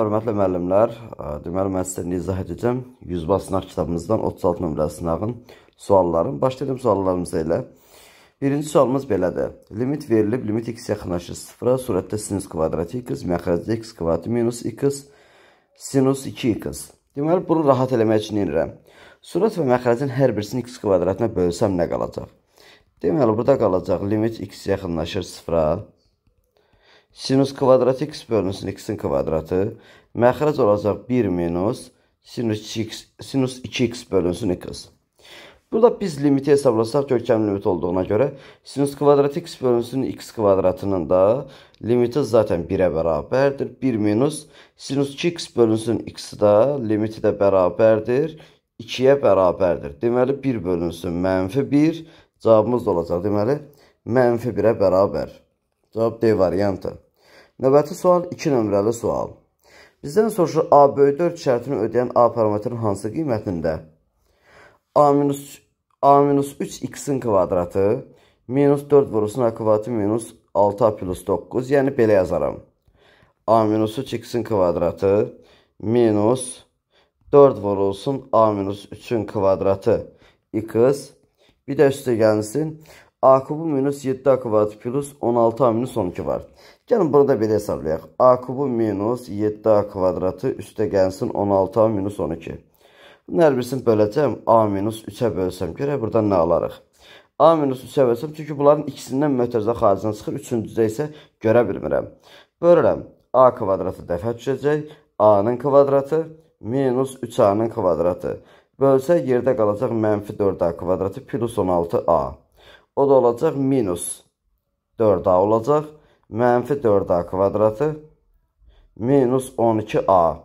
Hörmətli müəllimlər, e, deməli mən sizə izah edəcəm. Yüzbə sınaq kitabımızdan 36 nömrəli sınağın suallarını. Başlayalım suallarımıza ilə. Birinci sualımız belədir. Limit verilib, limit x yaxınlaşır 0-a, surətdə sinus kvadrati x, məxrəcdə x kvadratı minus x, sinus 2x. Deməli bunu rahat eləmək üçün inirəm. Surət və məxrəcin hər birisini x kvadratına bölsəm nə qalacaq? Deməli burada qalacaq limit x yaxınlaşır 0-a. Sinus kvadratı x bölünsün x-in kvadratı. Məxrəc olacaq 1 minus sinus 2x, sinus 2x bölünsün x. Burada biz limiti hesablasaq görkəm limit olduğuna görə sinus kvadratı x bölünsün x kvadratının da limiti zaten 1-ə bərabərdir. 1 minus sinus 2x bölünsün x da limiti də bərabərdir. 2-yə bərabərdir. Deməli 1 bölünsün mənfi 1 cavabımız da olacaq. Deməli mənfi 1-ə bərabər. Cavab D variantı. Növbəti sual 2 nömrəli sual. Bizdən soruşur A böyük 4 şərtini ödəyən A parametrinin hansı qiymətində? A-3x-in kvadratı minus 4 vurusun A kvadratı minus 6A plus 9. Yəni belə yazaram. A-3x-in kvadratı minus 4 vurulsun A-3-ün kvadratı x. Bir də üstə gəlsin. A kubu minus 7A kvadrat plus 16A minus 12 var. Gəlin bunu da belə hesablayaq. A kubu minus 7A kvadratı üstə gəlsin 16A minus 12. Bunun hər birisini böləcəm. A minus 3-ə bölsəm. Görək buradan nə alarıq? A minus 3-ə bölsəm. Çünki bunların ikisindən mötərizə xaricinə çıxır. Üçüncüdə isə görə bilmirəm. Bölürəm. A kvadratı dəfə düşəcək. A-nın kvadratı minus 3A-nın kvadratı. Bölsə yerdə qalacaq mənfi 4A kvadratı plus 16A. O da olacaq minus 4a olacaq. Mənfi 4a kvadratı minus 12a.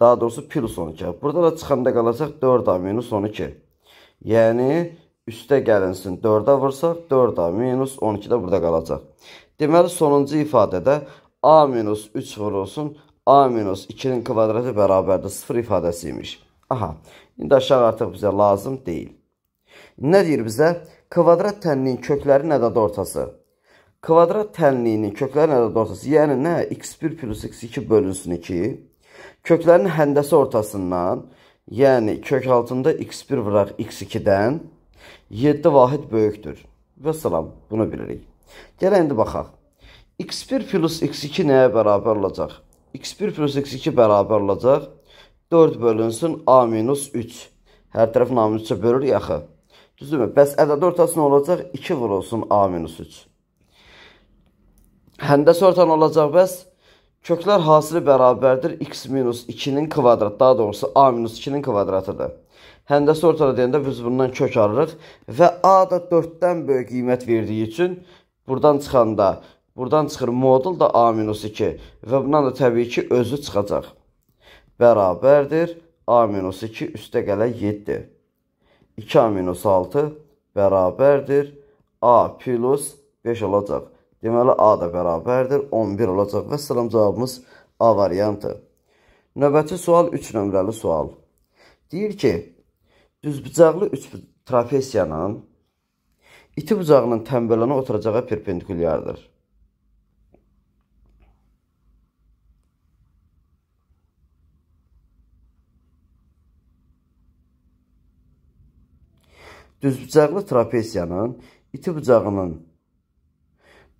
Daha doğrusu plus 12. Burada da çıxanda qalacaq 4a minus 12. Yəni, üstə gəlinsin 4a vursaq, 4a minus 12 də burada qalacaq. Deməli, sonuncu ifadədə a minus 3 vurulsun, a minus 2-nin kvadratı bərabərdir 0 ifadəsi imiş. Aha, indi aşağı artıq bizə lazım deyil. Nə deyir bizə? Kvadrat tənliyin kökləri nədədir ortası? Kvadrat tənliyinin kökləri nədədir ortası? Yəni nə? x1 plus x2 bölünsün 2. Köklərin həndəsi ortasından, yəni kök altında x1 vıraq x2-dən 7 vahid böyükdür. Və salam, bunu bilirik. Gələ indi baxaq. x1 plus x2 nəyə bərabər olacaq? x1 plus x2 bərabər olacaq 4 bölünsün a minus 3. Hər tərəfin a minus 3-ə bölür yaxı. Düzdürmü? Bəs ədəd ortası nə olacaq? 2 vurulsun A minus 3. Həndəsə ortan olacaq bəs köklər hasili bərabərdir x minus 2-nin kvadrat, daha doğrusu A minus 2-nin kvadratıdır. Həndəsə ortada deyəndə biz bundan kök alırıq və A da 4-dən böyük qiymət verdiyi üçün buradan çıxanda, buradan çıxır modul da A minus 2 və bundan da təbii ki özü çıxacaq. Bərabərdir A minus 2 üstə gələ 7. 2 minus 6 bərabərdir A plus 5 olacaq. Deməli, A da bərabərdir, 11 olacaq və salam cavabımız A variantı. Növbəti sual 3 nömrəli sual. Deyir ki, düzbücaqlı 3 trapesiyanın iti bucağının təmbələnə oturacağı perpendikulyardır. düzbucaqlı trapesiyanın iti bucağının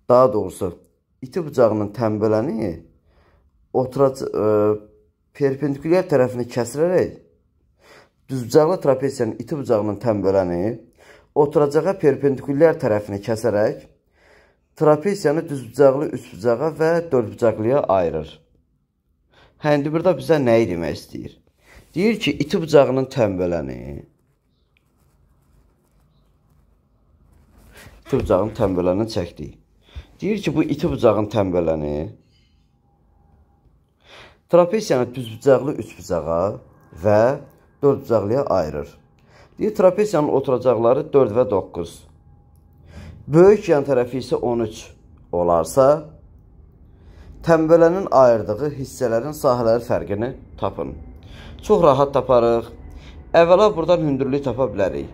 daha doğrusu iti bucağının təmbələni oturac e, perpendikulyar tərəfini kəsirərək düzbucaqlı trapesiyanın iti bucağının təmbələni oturacağa perpendikulyar tərəfini kəsərək trapesiyanı düzbucaqlı üçbucağa və dördbucaqlıya ayırır. Hə indi burada bizə nə demək istəyir? Deyir ki, iti bucağının təmbələni iti bucağın tənbəlini çəkdik. Deyir ki, bu iti bucağın tənbəlini trapesiyanı düzbucaqlı üçbucağa və dördbucaqlıya ayırır. Deyir, trapesiyanın oturacaqları 4 və 9. Böyük yan tərəfi isə 13 olarsa, tənbələnin ayırdığı hissələrin sahələri fərqini tapın. Çox rahat taparıq. Əvvəla buradan hündürlük tapa bilərik.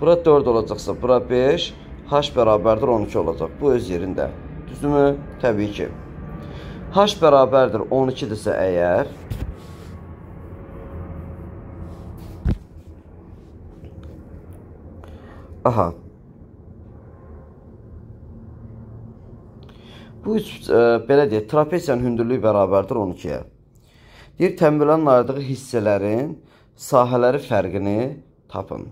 Bura 4 olacaqsa, bura 5, h bərabərdir 12 olacaq. Bu öz yerində. Düzdürmü? Təbii ki. h bərabərdir 12-dirsə əgər Aha. Bu üç, e, belə deyək, trapesiyanın hündürlüyü bərabərdir 12-yə. Deyir, tənbəllərin ayırdığı hissələrin sahələri fərqini tapın.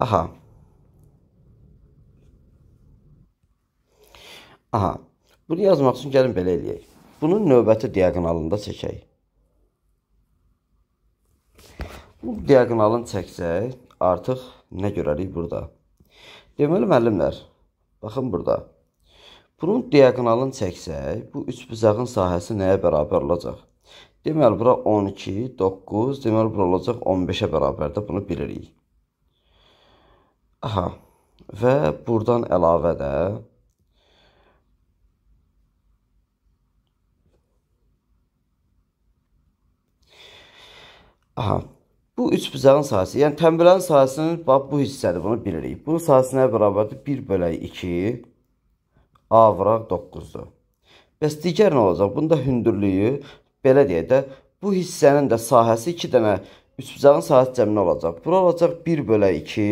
Aha. Aha. Bunu yazmaq üçün gəlin belə eləyək. Bunun növbəti diagonalında çəkək. Bu diagonalını çəksək, artıq nə görərik burada? Deməli, müəllimlər, baxın burada. Bunun diagonalını çəksək, bu üç bucağın sahəsi nəyə bərabər olacaq? Deməli, bura 12, 9, deməli, bura olacaq 15-ə bərabər də bunu bilirik. Aha. Və burdan əlavə də Aha. Bu üç bucağın sayısı, yəni tənbələrin sayısının bax bu hissədir, bunu bilirik. Bunun sayısı nə bərabərdir? 1 bölək 2 a vura 9-dur. Bəs digər nə olacaq? Bunun da hündürlüyü belə deyək də bu hissənin də sahəsi 2 dənə üç bucağın sahəsi cəmi olacaq? Bura olacaq 1 bölək 2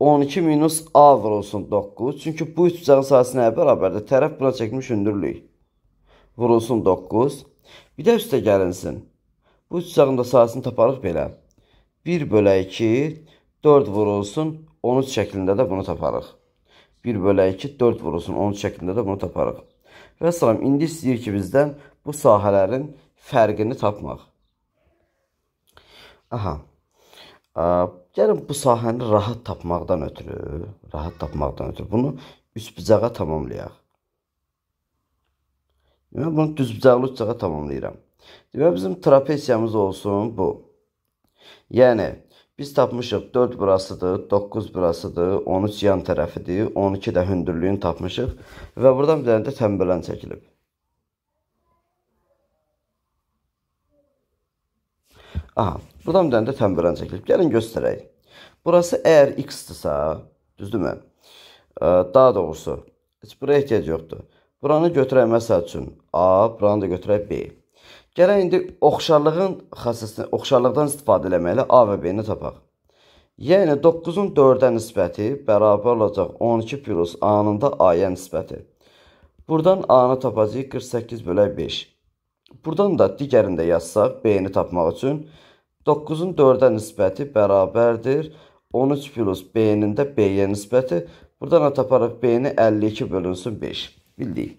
12 minus A vurulsun 9. Çünki bu üç bucağın sayısı nəyə bərabərdir? Tərəf buna çəkmiş hündürlük. Vurulsun 9. Bir də üstə gəlinsin. Bu üç bucağın da sayısını taparıq belə. 1 bölə 2, 4 vurulsun 13 şəklində də bunu taparıq. 1 bölə 2, 4 vurulsun 13 şəklində də bunu taparıq. Və salam, indi istəyir ki, bizdən bu sahələrin fərqini tapmaq. Aha. Gəlin bu sahəni rahat tapmaqdan ötürü, rahat tapmaqdan ötürü bunu üçbucağa tamamlayaq. Deməli bunu düzbucaqlı üçbucağa tamamlayıram. Deməli bizim trapesiyamız olsun bu. Yəni biz tapmışıq 4 burasıdır, 9 burasıdır, 13 yan tərəfidir, 12 də hündürlüyünü tapmışıq və buradan bir dənə də təmbələn çəkilib. Aha. Buradan bir dənə də tənbələn çəkilib. Gəlin göstərək. Burası əgər x-dirsə, düzdürmü? Daha doğrusu, heç buraya ehtiyac yoxdur. Buranı götürək məsəl üçün A, buranı da götürək B. Gələk indi oxşarlığın xəssəsini, oxşarlıqdan istifadə eləməklə A və B-ni tapaq. Yəni 9-un 4-ə nisbəti bərabər olacaq 12 plus A-nın da A-ya nisbəti. Buradan A-nı tapacağıq 48 bölək 5. Buradan da digərini də yazsaq B-ni tapmaq üçün 48 9-un 4-ə nisbəti bərabərdir 13 plus B-nin də B-yə nisbəti. Buradan aparaq B-ni 52 bölünsün 5. Bildik.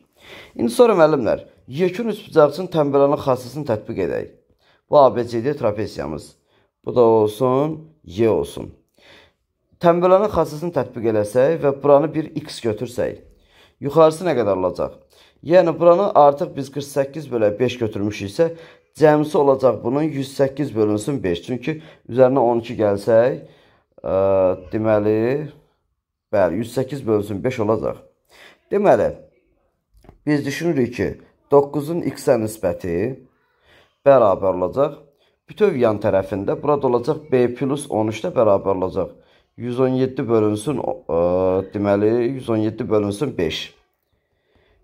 İndi sonra müəllimlər, yekun üçbucaq üçün tənbəlanın xassəsini tətbiq edək. Bu ABC-dir trapesiyamız. Bu da olsun, Y olsun. Tənbəlanın xassəsini tətbiq eləsək və buranı bir x götürsək, yuxarısı nə qədər olacaq? Yəni buranı artıq biz 48 bölə 5 götürmüşüksə, Cəmsi olacaq bunun 108 bölünsün 5. Çünki üzərinə 12 gəlsək, ə, e, deməli, bəli, 108 bölünsün 5 olacaq. Deməli, biz düşünürük ki, 9-un x-ə nisbəti bərabər olacaq. Bütöv yan tərəfində burada olacaq b plus 13 də bərabər olacaq. 117 bölünsün, ə, e, deməli, 117 bölünsün 5.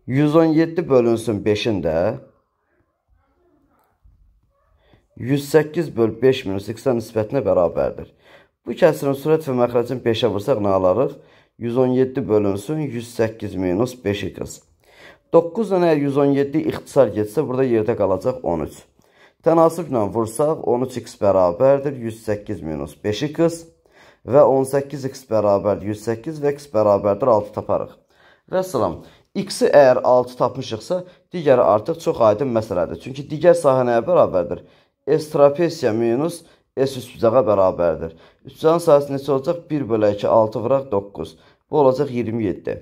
117 bölünsün 5-in də 108 böl 5 minus x-dən nisbətinə bərabərdir. Bu kəsirin sürət və məxrəcini 5-ə vursaq nə alarıq? 117 bölünsün 108 minus 5x. 9 dənə 117 ixtisar getsə, burada yerdə qalacaq 13. Tənasıblə vursaq 13x bərabərdir 108 minus 5x və 18x bərabərdir 108 və x bərabərdir 6 taparıq. Və salam, x-i əgər 6 tapmışıqsa, digəri artıq çox aydın məsələdir. Çünki digər sahə nəyə bərabərdir? 1 S trapesiya minus S üstücağa bərabərdir. Üstücağın sayısı neçə olacaq? 1 bölə 2, 6 vıraq 9. Bu olacaq 27.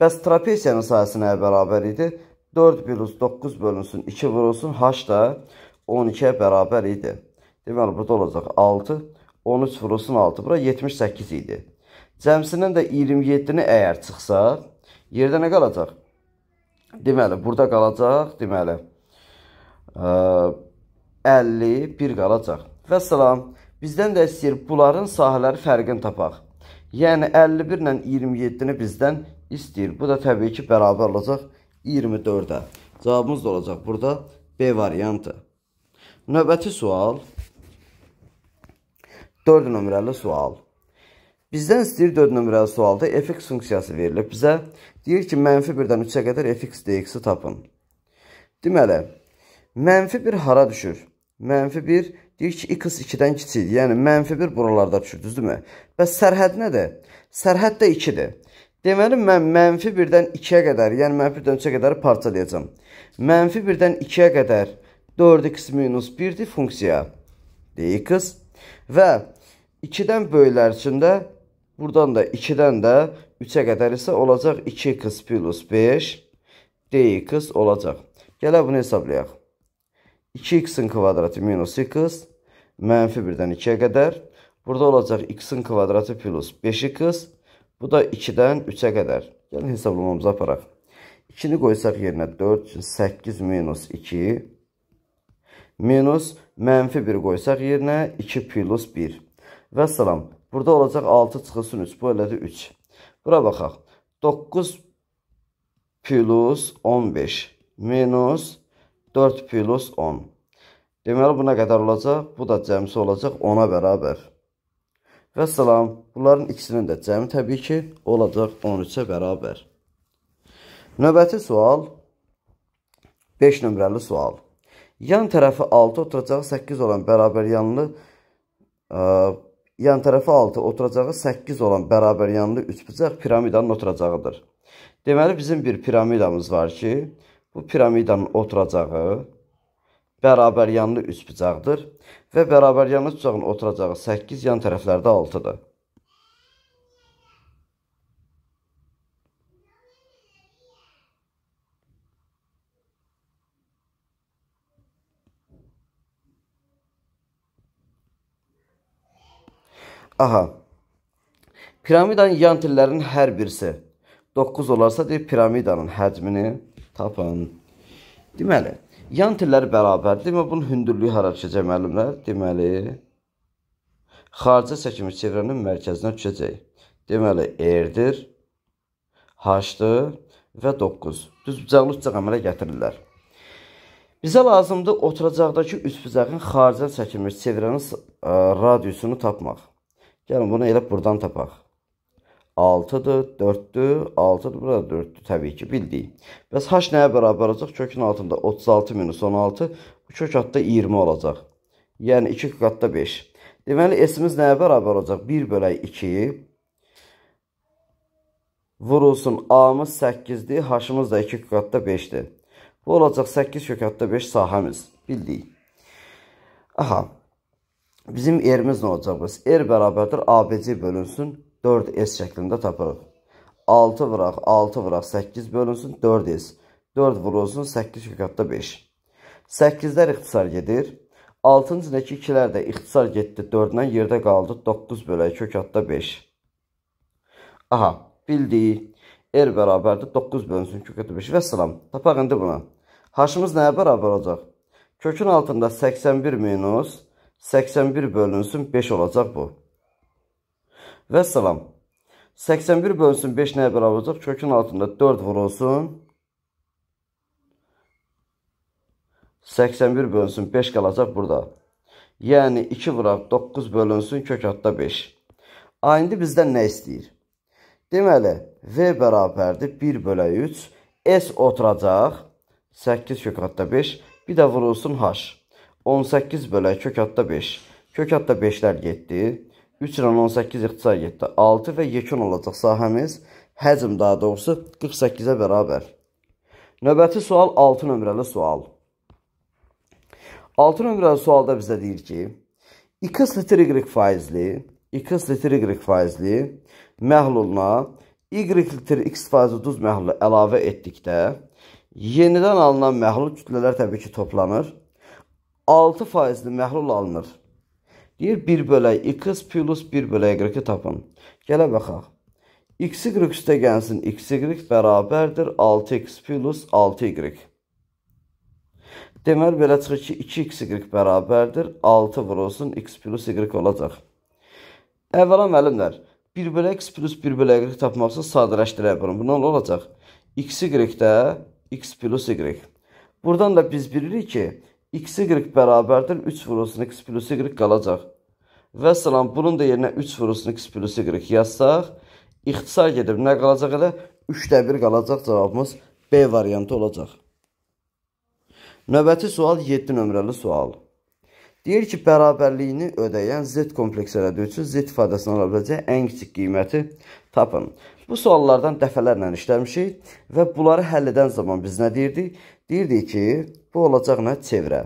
Bəs trapesiyanın sayısı nəyə bərabər idi? 4 minus 9 bölünsün, 2 vurulsun, H da 12-yə bərabər idi. Deməli, burada olacaq 6, 13 vurulsun 6, bura 78 idi. Cəmsindən də 27-ni əgər çıxsa, yerdə nə qalacaq? Deməli, burada qalacaq, deməli, ə, 51 qalacaq. Və salam, bizdən də istəyir bunların sahələri fərqini tapaq. Yəni 51 ilə 27-ni bizdən istəyir. Bu da təbii ki, bərabər olacaq 24-ə. Cavabımız da olacaq burada B variantı. Növbəti sual 4 nömrəli sual. Bizdən istəyir 4 nömrəli sualda fx funksiyası verilib bizə. Deyir ki, mənfi 1-dən 3-ə qədər fx dx-i tapın. Deməli, mənfi 1 hara düşür? Mənfi 1 deyir ki, x 2-dən kiçikdir. Yəni, mənfi 1 buralarda düşür, düzdürmü? Bəs sərhəd nədir? Sərhəd də 2-dir. Deməli, mən mənfi 1-dən 2-yə qədər, yəni mənfi 1-dən 3-ə qədər parçalayacam. Mənfi 1-dən 2-yə qədər 4x minus 1-dir funksiya. dx və 2-dən böyüklər üçün də buradan da 2-dən də 3-ə qədər isə olacaq 2x plus 5 dx olacaq. Gələ bunu hesablayaq. 2x-in kvadratı minus x, mənfi 1-dən 2-yə qədər. Burada olacaq x-in kvadratı plus 5x, bu da 2-dən 3-ə qədər. Gəlin hesablamamızı aparaq. 2-ni qoysaq yerinə 4, 8 minus 2, minus mənfi 1 qoysaq yerinə 2 plus 1. Və salam, burada olacaq 6 çıxılsın 3, bu elədir 3. Bura baxaq, 9 plus 15 minus 2. 4 plus 10. Deməli, buna qədər olacaq. Bu da cəmsi olacaq 10-a bərabər. Və salam, bunların ikisinin də cəmi təbii ki, olacaq 13-ə bərabər. Növbəti sual 5 nömrəli sual. Yan tərəfi 6 oturacağı 8 olan bərabər yanlı ə, e, yan tərəfi 6 oturacağı 8 olan bərabər yanlı üçbucaq piramidanın oturacağıdır. Deməli bizim bir piramidamız var ki, bu piramidanın oturacağı bərabəryanlı üçbucaqdır və bərabəryanlı üçbucağın oturacağı 8 yan tərəflərdə 6-dır. Aha. Piramidanın yan tellərinin hər birisi 9 olarsa deyir piramidanın həcmini tapın. Deməli, yan telləri bərabərdir. Deməli, bunun hündürlüyü hara düşəcək müəllimlər? Deməli, xaricə çəkimi çevrənin mərkəzinə düşəcək. Deməli, R-dir, H-dir və 9. Düzbucaqlı üçbucaq əmələ gətirirlər. Bizə lazımdır oturacaqdakı üçbucağın xaricə çəkilmiş çevrənin radiusunu tapmaq. Gəlin, bunu elə buradan tapaq. 6-dır, 4-dür, 6-dır, bura 4-dür təbii ki, bildik. Bəs h nəyə bərabər olacaq? Kökün altında 36 minus 16, bu kök altında 20 olacaq. Yəni 2 kök altında 5. Deməli, s-imiz nəyə bərabər olacaq? 1 bölək 2 vurulsun, a-mız 8-dir, h-ımız da 2 kök altında 5-dir. Bu olacaq 8 kök altında 5 sahəmiz, bildik. Aha, bizim r-imiz nə olacaq? R er bərabərdir, abc bölünsün, 4S şəklində tapırıq. 6 vıraq, 6 vıraq, 8 bölünsün, 4S. 4 vurulsun, 8 kökatda 5. 8-lər ixtisar gedir. 6-cındakı 2-lər də ixtisar getdi 4-dən yerdə qaldı 9 bölək kökatda 5. Aha, bildik. R bərabərdir 9 bölünsün kökatda 5 və salam. Tapaq indi buna. H-ımız nəyə bərabər olacaq? Kökün altında 81 minus 81 bölünsün 5 olacaq bu. Və salam. 81 bölünsün 5 nəyə bərabər olacaq? Kökün altında 4 vurulsun. 81 bölünsün 5 qalacaq burada. Yəni 2 vuraq 9 bölünsün kök altda 5. A, indi bizdən nə istəyir? Deməli, V bərabərdir 1 bölə 3. S oturacaq 8 kök altda 5. Bir də vurulsun H. 18 bölə kök altda 5. Kök altda 5-lər getdi. 3 ilə 18 ixtisar getdi. 6 və yekun olacaq sahəmiz. Həcm daha doğrusu 48-ə bərabər. Növbəti sual 6 nömrəli sual. 6 nömrəli sualda bizə deyir ki, 2 litr y faizli, 2 litr y faizli məhluluna y litr x faizli duz məhlulu əlavə etdikdə yenidən alınan məhlul kütlələr təbii ki toplanır. 6 faizli məhlul alınır. Deyir 1 bölək x plus 1 bölək y-i tapın. Gələ baxaq. x y üstə gəlsin. x y bərabərdir 6x plus 6y. Deməli belə çıxır ki 2x y bərabərdir 6 vurulsun x plus y olacaq. Əvvəla müəllimlər 1 bölək x plus 1 bölək y tapmaq üçün sadələşdirək bunu. Bundan olacaq. x y-də x plus y. Buradan da biz bilirik ki x y bərabərdir 3 vurulsun x plus y qalacaq. Və salam, bunun da yerinə 3 vurulsun x plus y yazsaq, ixtisar gedib nə qalacaq elə? 3də 1 qalacaq cavabımız B variantı olacaq. Növbəti sual 7 nömrəli sual. Deyir ki, bərabərliyini ödəyən z kompleks elədiyi üçün z ifadəsinin ola biləcək ən kiçik qiyməti tapın. Bu suallardan dəfələrlə işləmişik və bunları həll edən zaman biz nə deyirdik? Deyirdik ki, Bu olacaq nə? Çevrə.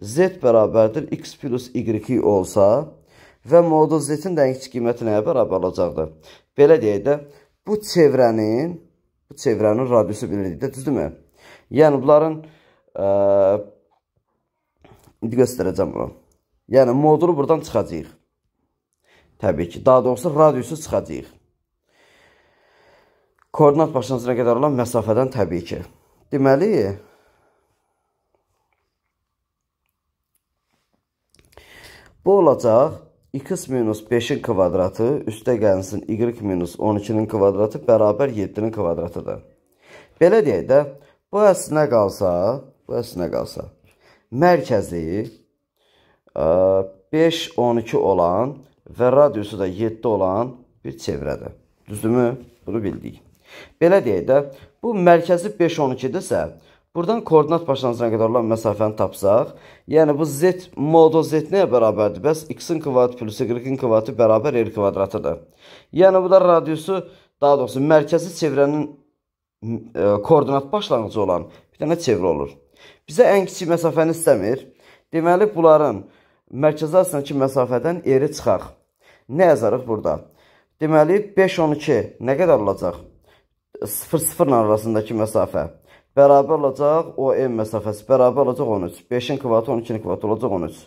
Z bərabərdir x plus y olsa və modul z-in rəngçi qiyməti nəyə bərabər olacaqdır? Belə deyək də, bu çevrənin, bu çevrənin radiusu bilirik də, düzdürmü? Yəni, bunların, ə, e, indi göstərəcəm bunu. Yəni, modulu buradan çıxacaq. Təbii ki, daha doğrusu radiusu çıxacaq. Koordinat başlanıcına qədər olan məsafədən təbii ki. Deməli, Bu olacaq x minus 5-in kvadratı üstə gəlsin y minus 12-nin kvadratı bərabər 7-nin kvadratıdır. Belə deyək də, bu əslinə qalsa, bu əslinə qalsa, mərkəzi 5, 12 olan və radiusu da 7 olan bir çevrədir. Düzdürmü? Bunu bildik. Belə deyək də, bu mərkəzi 5, 12-dirsə, Buradan koordinat başlanacağına qədər olan məsafəni tapsaq, yəni bu z modo z nəyə bərabərdir? Bəs x-in kvadratı plus y-in kvadratı bərabər r kvadratıdır. Yəni bu da radiusu, daha doğrusu mərkəzi çevrənin e, koordinat başlanğıcı olan bir dənə çevrə olur. Bizə ən kiçik məsafəni istəmir. Deməli bunların mərkəzi arasındakı məsafədən r-i çıxaq. Nə yazarıq burada? Deməli 5 12 nə qədər olacaq? 0 0 arasındakı məsafə bərabər olacaq o M məsafəsi, bərabər olacaq 13. 5-in kvadratı 12-nin kvadratı olacaq 13.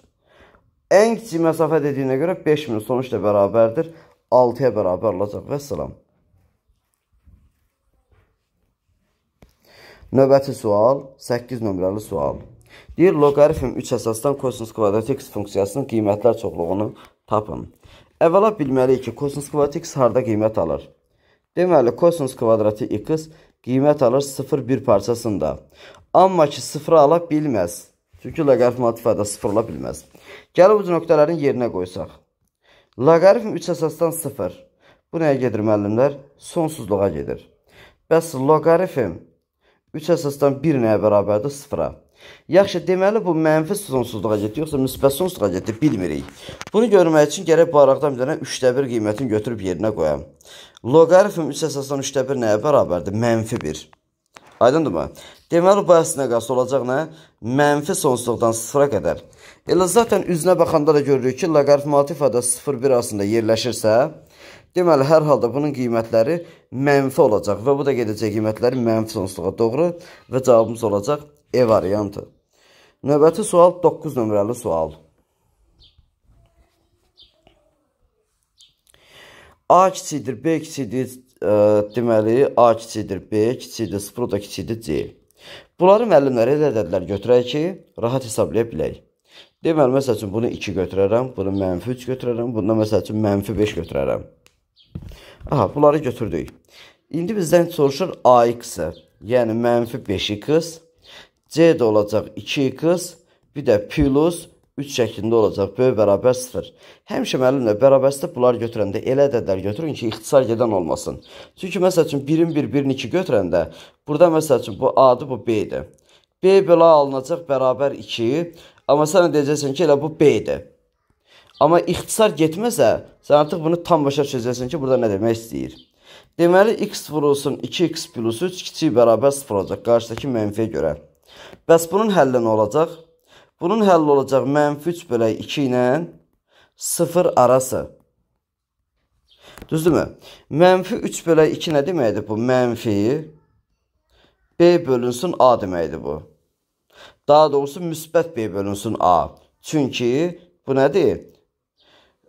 Ən kiçik məsafə dediyinə görə 5 minus 13 də bərabərdir. 6-ya bərabər olacaq. Və salam. Növbəti sual, 8 nömrəli sual. Deyir, loqaritm 3 əsasdan kosinus kvadrat x funksiyasının qiymətlər çoxluğunu tapın. Əvvəla bilməliyik ki, kosinus kvadrat x harda qiymət alır? Deməli, kosinus kvadratı x qiymət alır 0-1 parçasında. Amma ki, sıfır ala bilməz. Çünki loqarif modifada sıfır ola bilməz. Gəlib ucu nöqtələrin yerinə qoysaq. Loqarifm 3 əsasdan 0. Bu nəyə gedir, müəllimlər? Sonsuzluğa gedir. Bəs loqarifm 3 əsasdan 1 nəyə bərabərdir? 0-a. Yaxşı, deməli bu mənfi sonsuzluğa getdi, yoxsa müsbət sonsuzluğa getdi, bilmirik. Bunu görmək üçün gərək bu araqdan bir dənə 3də 1 qiymətini götürüb yerinə qoyam. Loqaritm 3 əsasən 3-də 1 nəyə bərabərdir? Mənfi 1. Aydındırmı? Deməli, bu əslinə qarşı olacaq nə? Mənfi sonsuzluqdan 0-a qədər. Elə zaten üzünə baxanda da görürük ki, loqaritmatik ifada 0-1 arasında yerləşirsə, deməli, hər halda bunun qiymətləri mənfi olacaq və bu da gedəcək qiymətləri mənfi sonsuzluğa doğru və cavabımız olacaq E variantı. Növbəti sual 9 nömrəli sual. A kiçikdir, B kiçikdir, ə, e, deməli A kiçikdir, B kiçikdir, 0 da kiçikdir C. Bunları müəllimlərə elə ədədlər götürək ki, rahat hesablaya bilək. Deməli, məsəl üçün bunu 2 götürərəm, bunu mənfi 3 götürərəm, bundan məsəl üçün mənfi 5 götürərəm. Aha, bunları götürdük. İndi bizdən soruşur AX-i, yəni mənfi 5-i qız, C də olacaq 2 qız, bir də plus 3 şəklində olacaq. Böyük bərabər 0. Həmişə müəllimlə bərabərsizlik bunları götürəndə elə ədədlər götürün ki, ixtisar gedən olmasın. Çünki məsəl üçün 1-in 1, 1-in 2 götürəndə burada məsəl üçün bu A-dır, bu B-dir. B bölə alınacaq bərabər 2, amma sən deyəcəksən ki, elə bu B-dir. Amma ixtisar getməsə, sən artıq bunu tam başa düşəcəksən ki, burada nə demək istəyir. Deməli, x vurulsun 2x plus 3 kiçik bərabər 0 olacaq qarşıdakı mənfiyə görə. Bəs bunun həlli nə olacaq? Bunun həll olacaq mənfi 3 bölək 2 ilə 0 arası. Düzdürmü? Mənfi 3 bölək 2 nə deməkdir bu? Mənfi B bölünsün A deməkdir bu. Daha doğrusu müsbət B bölünsün A. Çünki bu nədir?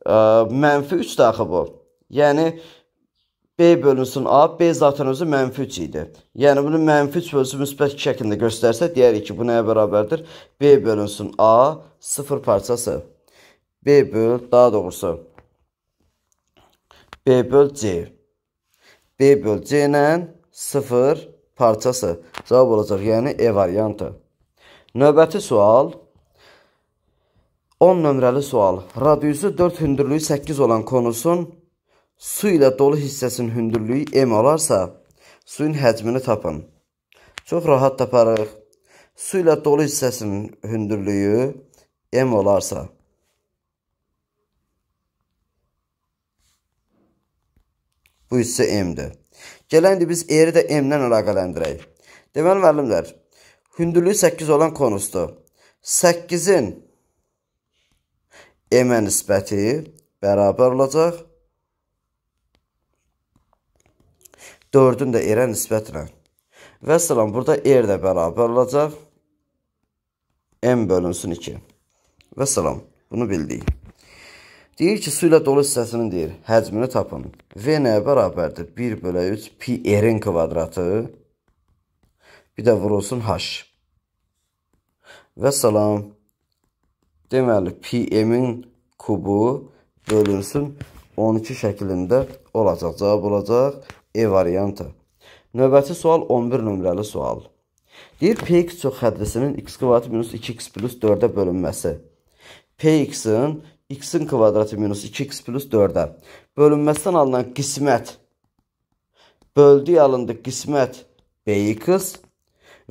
Ə, mənfi 3 daxı bu. Yəni, B bölünsün A, B zatən özü mənfi 3 idi. Yəni, bunu mənfi 3 bölünsün müsbət şəklində göstərsək, deyərik ki, bu nəyə bərabərdir? B bölünsün A, 0 parçası. B böl, daha doğrusu, B böl C. B böl C ilə 0 parçası. Cavab olacaq, yəni E variantı. Növbəti sual. 10 nömrəli sual. Radiusu 4 hündürlüyü 8 olan konusun Su ilə dolu hissəsinin hündürlüyü m olarsa, suyun həcmini tapın. Çox rahat taparıq. Su ilə dolu hissəsinin hündürlüyü m olarsa, bu hissə m-dir. Gələn indi biz eri də m-lə əlaqələndirək. Deməli müəllimlər, hündürlüyü 8 olan konusdur. 8-in m-ə nisbəti bərabər olacaq 4-ün də erə nisbətlə. Və salam, burada er də bərabər olacaq. M bölünsün 2. Və salam, bunu bildik. Deyir ki, su ilə dolu hissəsinin deyir, həcmini tapın. V nəyə bərabərdir? 1 bölə 3 pi r-in kvadratı. Bir də vurulsun h. Və salam. Deməli, pi m-in kubu bölünsün 12 şəklində olacaq. Cavab olacaq E variantı. Növbəti sual 11 nömrəli sual. Deyir Px çoxhədlisinin x kvadratı minus 2x plus 4-ə bölünməsi. Px-in x-in kvadratı minus 2x plus 4-ə bölünməsindən alınan qismət böldüyü alındı qismət bx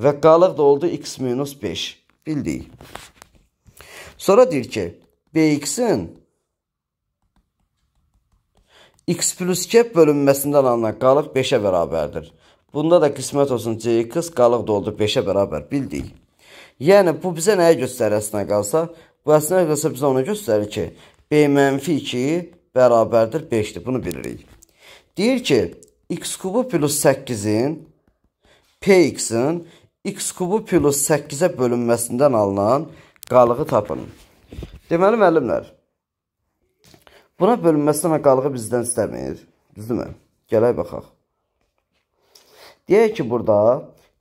və qalıq da oldu x minus 5. Bildik. Sonra deyir ki, bx-in x plus kep bölünməsində alınan qalıq 5-ə bərabərdir. Bunda da qismət olsun c-x qalıq da oldu 5-ə bərabər bildik. Yəni bu bizə nəyə göstərir əslində qalsa? Bu əslində qalsa bizə onu göstərir ki, b mənfi 2 bərabərdir 5-dir. Bunu bilirik. Deyir ki, x kubu plus 8-in px-in x kubu plus 8-ə bölünməsindən alınan qalığı tapın. Deməli, müəllimlər, Buna bölünməsinə qalığı bizdən istəmir. Düzdürmü? Gələk baxaq. Deyək ki, burada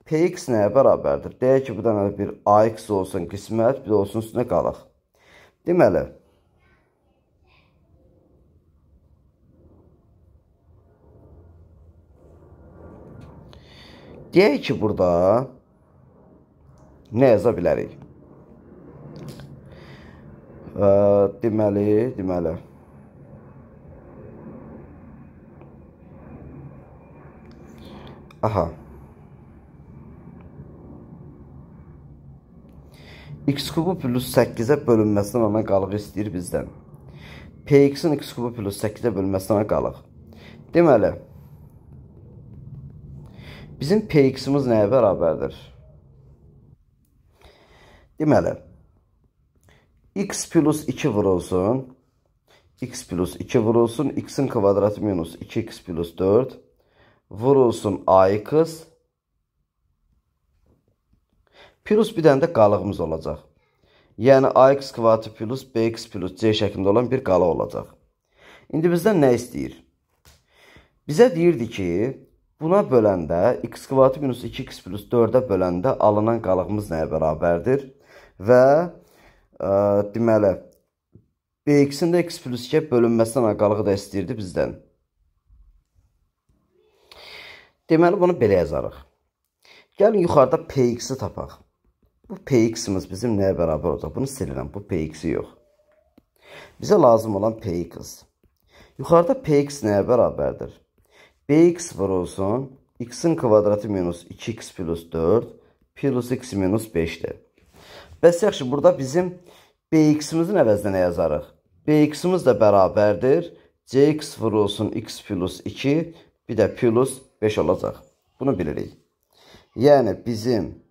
px nəyə bərabərdir? Deyək ki, bu dənə bir ax olsun qismət, bir olsun üstünə qalıq. Deməli, Deyək ki, burada nə yaza bilərik? Deməli, deməli. Aha. x kubu plus 8-ə bölünməsinə mənə qalıq istəyir bizdən. Px-in x kubu plus 8-ə bölünməsinə qalıq. Deməli, bizim px-imiz nəyə bərabərdir? Deməli, x plus 2 vurulsun, x plus 2 vurulsun, x-in kvadratı minus 2x plus 4 vurulsun vurulsun ayı qız. Plus bir dənə də qalığımız olacaq. Yəni AX kvadratı plus BX plus C şəklində olan bir qala olacaq. İndi bizdən nə istəyir? Bizə deyirdi ki, buna böləndə x kvadratı minus 2x plus 4-ə böləndə alınan qalığımız nəyə bərabərdir? Və ə, e, deməli, BX-in də x plus 2-yə bölünməsindən qalığı da istəyirdi bizdən. Deməli, bunu belə yazarıq. Gəlin yuxarıda px-i tapaq. Bu px-imiz bizim nəyə bərabər olacaq? Bunu silirəm, bu px-i yox. Bizə lazım olan px. Yuxarıda px nəyə bərabərdir? bx vurulsun, x-in kvadratı minus 2x plus 4 plus x minus 5-dir. Bəs yaxşı, burada bizim bx-imizin əvəzinə nə yazarıq? bx-imiz də bərabərdir. cx vurulsun, x plus 2, bir də plus 5 olacaq. Bunu bilirik. Yəni bizim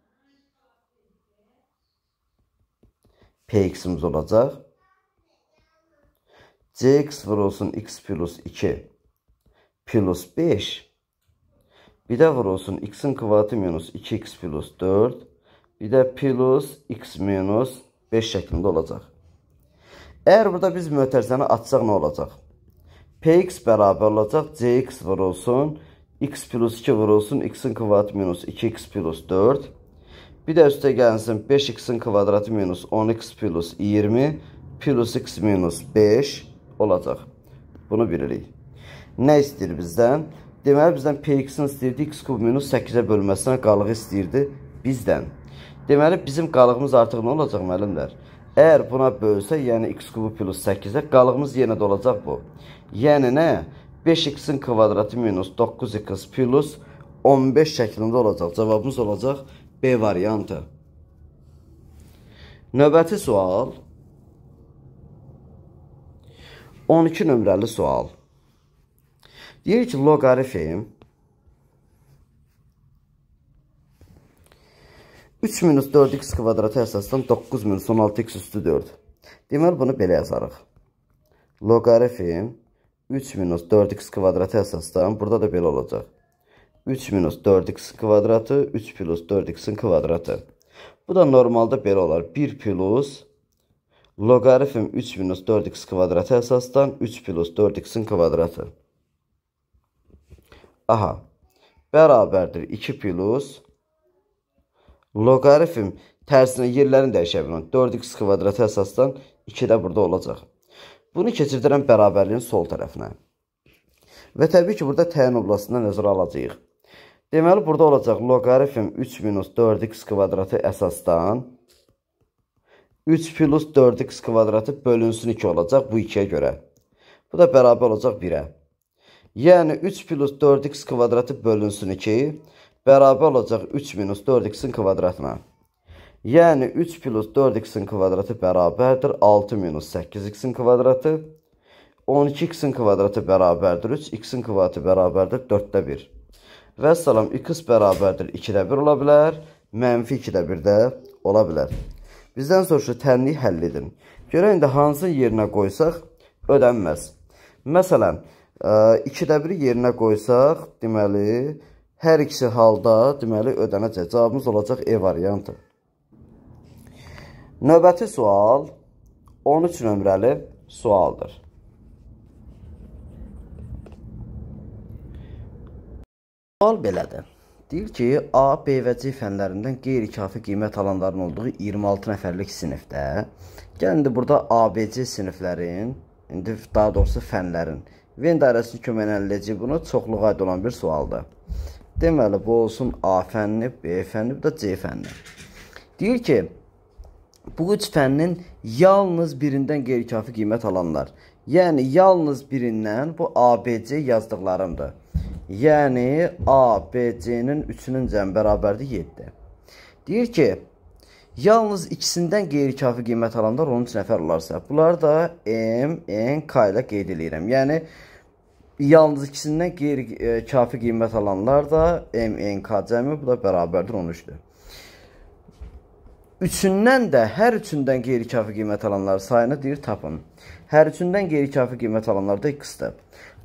px-imiz olacaq. cx vurulsun x plus 2 plus 5 bir də vurulsun x-in kvadratı minus 2x plus 4 bir də plus x minus 5 şəklində olacaq. Əgər burada biz mötərizəni açsaq nə olacaq? px bərabər olacaq cx vurulsun x plus 2 vurulsun x-in kvadratı minus 2x plus 4. Bir də üstə gəlsin 5x-in kvadratı minus 10x plus 20 plus x minus 5 olacaq. Bunu bilirik. Nə istəyir bizdən? Deməli, bizdən px-in istəyirdi x kub minus 8-ə bölməsinə qalığı istəyirdi bizdən. Deməli, bizim qalığımız artıq nə olacaq, müəllimlər? Əgər buna bölsə, yəni x kubu plus 8-ə qalığımız yenə də olacaq bu. Yəni nə? Nə? 5x-in kvadratı minus 9x plus 15 şəklində olacaq. Cavabımız olacaq B variantı. Növbəti sual 12 nömrəli sual. Deyir ki, loqarifm 3 minus 4x kvadratı əsasdan 9 minus 16x üstü 4. Deməli, bunu belə yazarıq. Loqarifm 3 3 minus 4x kvadratı əsasdan burada da belə olacaq. 3 minus 4x kvadratı 3 plus 4x-in kvadratı. Bu da normalda belə olar. 1 plus loqarifm 3 minus 4x kvadratı əsasdan 3 plus 4x-in kvadratı. Aha. Bərabərdir 2 plus loqarifm tərsinə yerlərini dəyişə bilmən. 4x kvadratı əsasdan 2 də burada olacaq. Bunu keçirdirəm bərabərliyin sol tərəfinə. Və təbii ki, burada təyin oblasını nəzərə alacağıq. Deməli, burada olacaq loqarifm 3 minus 4x kvadratı əsasdan 3 plus 4x kvadratı bölünsün 2 olacaq bu 2-yə görə. Bu da bərabər olacaq 1-ə. Yəni 3 plus 4x kvadratı bölünsün 2 bərabər olacaq 3 minus 4x-in kvadratına. Yəni 3 plus 4x-in kvadratı bərabərdir 6 minus 8x-in kvadratı. 12x-in kvadratı bərabərdir 3, x-in kvadratı bərabərdir 4-də 1. Və salam, x bərabərdir 2-də 1 ola bilər, mənfi 2-də 1 də ola bilər. Bizdən soruşur, tənliyi həll edin. Görək indi hansı yerinə qoysaq ödənməz. Məsələn, 2-də e, 1-i yerinə qoysaq, deməli, hər ikisi halda, deməli, ödənəcək. Cavabımız olacaq E variantı. Növbəti sual 13 nömrəli sualdır. Sual belədir. Deyir ki, A, B və C fənlərindən qeyri-kafi qiymət alanların olduğu 26 nəfərlik sinifdə gəlin indi burada ABC siniflərin, indi daha doğrusu fənlərin Venn dairəsinin köməyinə əlləyici bunu çoxluğa aid olan bir sualdır. Deməli, bu olsun A fənni, B fənni, bu da C fənni. Deyir ki, bu üç fənnin yalnız birindən qeyri-kafi qiymət alanlar. Yəni yalnız birindən bu ABC yazdıqlarımdır. Yəni ABC-nin 3-ünün cəmi bərabərdir 7. Deyir ki, yalnız ikisindən qeyri-kafi qiymət alanlar 13 nəfər olarsa, bunları da M, N, K ilə qeyd eləyirəm. Yəni yalnız ikisindən qeyri-kafi e, qiymət alanlar da M, N, K cəmi bu da bərabərdir 13-dür. Üçündən də hər üçündən qeyri-kafi qiymət alanlar sayını deyir tapın. Hər üçündən qeyri-kafi qiymət alanlar da x-dir.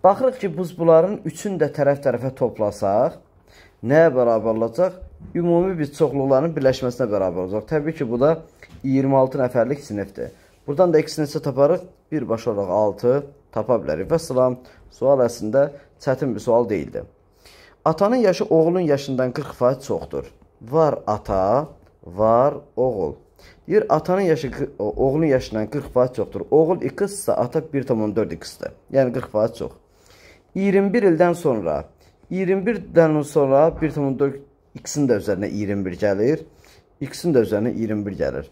Baxırıq ki, biz bunların üçün də tərəf-tərəfə toplasaq, nəyə bərabər olacaq? Ümumi bir çoxluqların birləşməsinə bərabər olacaq. Təbii ki, bu da 26 nəfərlik sinifdir. Buradan da x neçə taparıq? Birbaşa olaraq 6 tapa bilərik. Və salam, sual əslində çətin bir sual deyildi. Atanın yaşı oğlun yaşından 40% çoxdur. Var ata, var oğul. Deyir atanın yaşı oğlun yaşından 40% çoxdur. Oğul 2 isə ata 1.4 2-dir. Yəni 40% çox. 21 ildən sonra 21-dən sonra 1.4 ikisinin də üzərinə 21 gəlir. İkisinin də üzərinə 21 gəlir.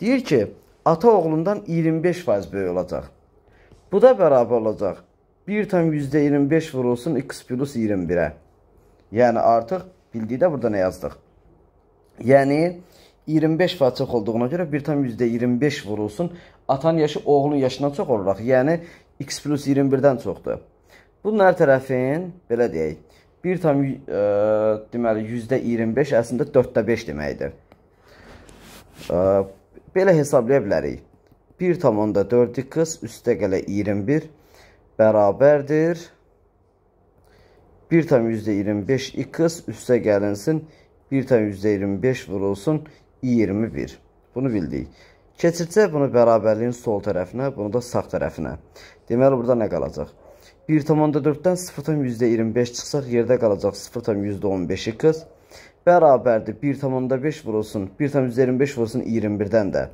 Deyir ki, ata oğlundan 25% böyük olacaq. Bu da bərabər olacaq. 1.25 vurulsun x plus 21-ə. Yəni artıq bildiyi də burada nə yazdıq? Yəni 25% çox olduğuna görə 1.25 vurulsun. Atanın yaşı oğlunun yaşından çox olaraq, yəni x plus 21-dən çoxdur. Bunun hər tərəfin, belə deyək, 1 tam e, deməli %25 əslində 4də 5 deməkdir. E, belə hesablaya bilərik. 1 tam onda 4-i qız üstə qələ 21 bərabərdir. 1 tam %25 x üstə gəlinsin 21. 1 tane %25 vurulsun 21. Bunu bildik. Keçirsə bunu bərabərliyin sol tərəfinə, bunu da sağ tərəfinə. Deməli, burada nə qalacaq? 1,4-dən 0,25 çıxsaq, yerdə qalacaq 0,15-i qız. Bərabərdir, 1,5 vurulsun, 1,25 vurulsun 21-dən də.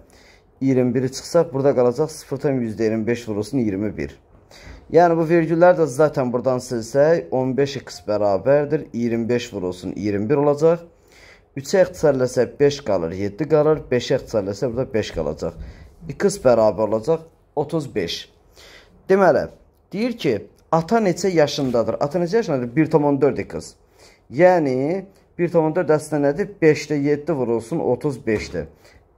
21-i çıxsaq, burada qalacaq 0,25 vurulsun 21. Yəni, bu vergüllər də zaten buradan silsək, 15-i qız bərabərdir, 25 vurulsun 21 olacaq. 3-ə ixtisarləsə 5 qalır, 7 qalır. 5-ə ixtisarləsə burada 5 qalacaq. 2 bərabər olacaq 35. Deməli, deyir ki, ata neçə yaşındadır? Ata neçə yaşındadır? 1,4 qız. Yəni 1,4 əslində nədir? 5-də 7 vurulsun 35-dir.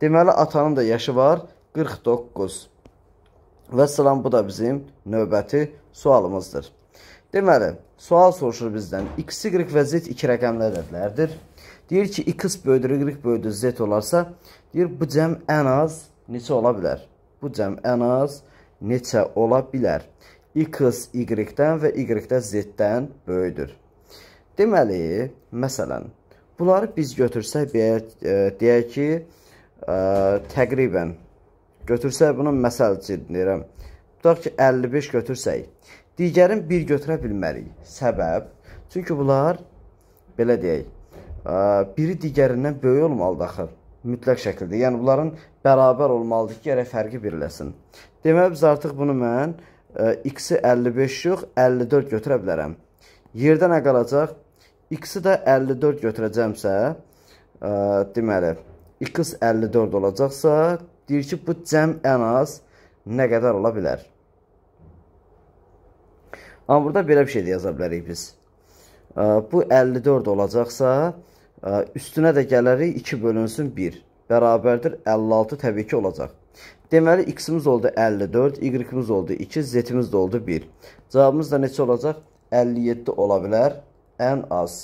Deməli, atanın da yaşı var 49. Və salam bu da bizim növbəti sualımızdır. Deməli, sual soruşur bizdən x, y və z iki rəqəmli ədədlərdir. Deyir ki, x böldür, y böldür, z olarsa, deyir bu cəm ən az neçə ola bilər? Bu cəm ən az neçə ola bilər? x y-dən və y-də z-dən böyüdür. Deməli, məsələn, bunları biz götürsək, e, deyək ki, ə, e, təqribən götürsək bunu məsəl üçün deyirəm. Tutaq ki, 55 götürsək, digərin 1 götürə bilmərik. Səbəb, çünki bunlar belə deyək, biri digərindən böyük olmalıdır axı. Mütləq şəkildə. Yəni bunların bərabər olmalıdır ki, gərək fərqi birləsin. Deməli biz artıq bunu mən x-i 55 yox, 54 götürə bilərəm. Yerdə nə qalacaq? x-i də 54 götürəcəmsə, ə, deməli x 54 olacaqsa, deyir ki, bu cəm ən az nə qədər ola bilər? Amma burada belə bir şey də yaza bilərik biz. Bu 54 olacaqsa, üstünə də gələrik 2 bölünsün 1 bərabərdir 56 təbii ki olacaq. Deməli x-imiz oldu 54, y-imiz oldu 2, z-imiz də oldu 1. Cavabımız da neçə olacaq? 57 ola bilər ən az.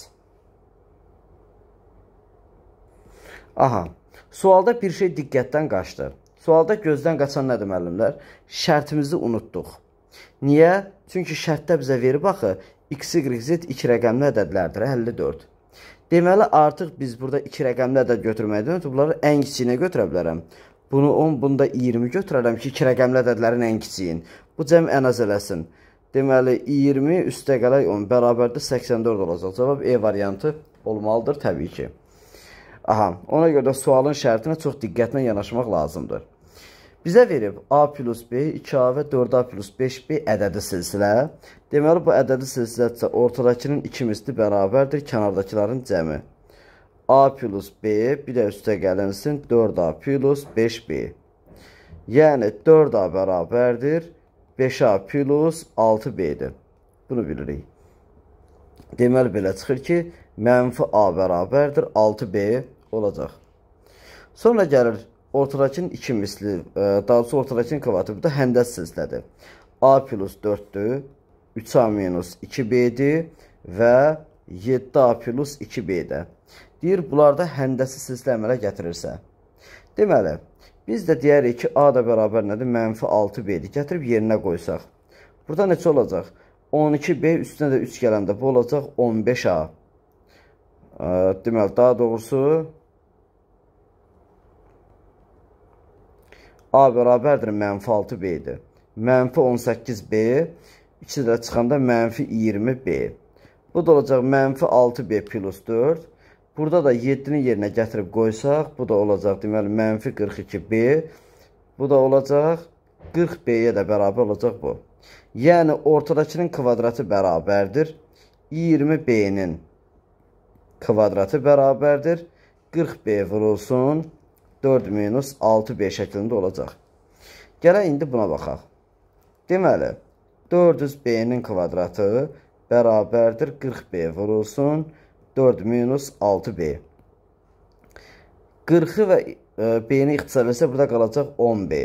Aha. Sualda bir şey diqqətdən qaçdı. Sualda gözdən qaçan nədir müəllimlər? Şərtimizi unutduq. Niyə? Çünki şərtdə bizə verib axı x, y, z iki rəqəmli ədədlərdir, 54. Deməli, artıq biz burada 2 rəqəmlə də götürməkdən ötürü bunları ən kiçiyinə götürə bilərəm. Bunu 10, bunu da 20 götürərəm ki, 2 rəqəmlə ədədlərin ən kiçiyin. Bu cəm ən az eləsin. Deməli, 20 üstə qalay 10 bərabərdir 84 olacaq. Cavab E variantı olmalıdır təbii ki. Aha, ona görə də sualın şərtinə çox diqqətlə yanaşmaq lazımdır. Bizə verib A plus B, 2A və 4A plus 5B ədədi silsilə. Deməli, bu ədədi silsilədirsə, ortadakının 2 misli bərabərdir kənardakilərin cəmi. A plus B bir də üstə gəlinsin 4A plus 5B. Yəni, 4A bərabərdir 5A plus 6B-dir. Bunu bilirik. Deməli, belə çıxır ki, mənfi A bərabərdir 6B olacaq. Sonra gəlir ortadakının 2 misli, e, daha doğrusu ortadakının kvadratı da həndəs sinisidir. A plus 4-dür, 3A minus 2B-dir və 7A plus 2B-də. Deyir, bunlarda həndəsi silsilə əmələ gətirirsə. Deməli, biz də deyərik ki, A da bərabər nədir? Mənfi 6B-dir. Gətirib yerinə qoysaq. Burada neçə olacaq? 12B üstünə də 3 gələndə bu olacaq 15A. E, deməli, daha doğrusu A bərabərdir mənfi 6B-dir. Mənfi 18B, ikisi də çıxanda mənfi 20B. Bu da olacaq mənfi 6B plus 4. Burada da 7-ni yerinə gətirib qoysaq, bu da olacaq deməli mənfi 42B. Bu da olacaq 40B-yə də bərabər olacaq bu. Yəni ortadakının kvadratı bərabərdir. 20B-nin kvadratı bərabərdir. 40B vurulsun 4 minus 6b şəklində olacaq. Gələk indi buna baxaq. Deməli, 400b-nin kvadratı bərabərdir 40b vurulsun 4 minus 6b. 40-ı və e, b-ni ixtisar versə, burada qalacaq 10b.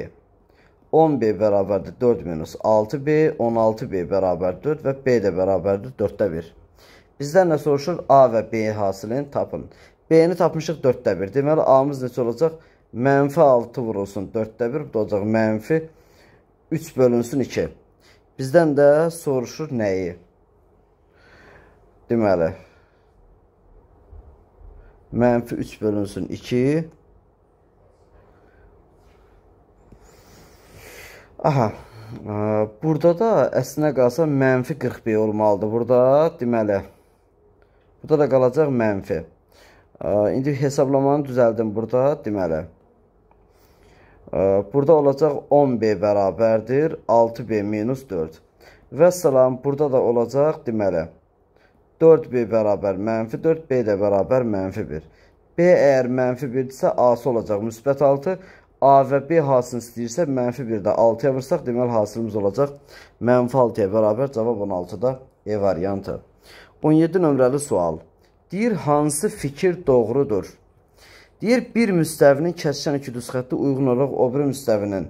10b bərabərdir 4 minus 6b, 16b bərabərdir 4 və b də bərabərdir 4-də 1. Bizdən nə soruşur? A və B hasilini tapın. B-ni tapmışıq 4-də 1. Deməli, A-mız neçə olacaq? Mənfi 6 vurulsun 4-də 1. Bu da olacaq mənfi 3 bölünsün 2. Bizdən də soruşur nəyi? Deməli, mənfi 3 bölünsün 2. Aha, e, burada da əslinə qalsa mənfi 40B olmalıdır. Burada, deməli, burada da qalacaq mənfi 40. İndi hesablamanı düzəldim burada, deməli. Burada olacaq 10B bərabərdir 6B minus 4. Və salam, burada da olacaq, deməli, 4B bərabər mənfi 4, B də bərabər mənfi 1. B əgər mənfi 1-dirsə, A-sı olacaq müsbət 6. A və B hasını istəyirsə, mənfi 1-də 6-ya vursaq, deməli, hasılımız olacaq mənfi 6-ya bərabər, cavab 16-da E variantı. 17 nömrəli sual. Deyir, hansı fikir doğrudur? Deyir, bir müstəvinin kəsişən iki düz xətti uyğun olaraq o bir müstəvinin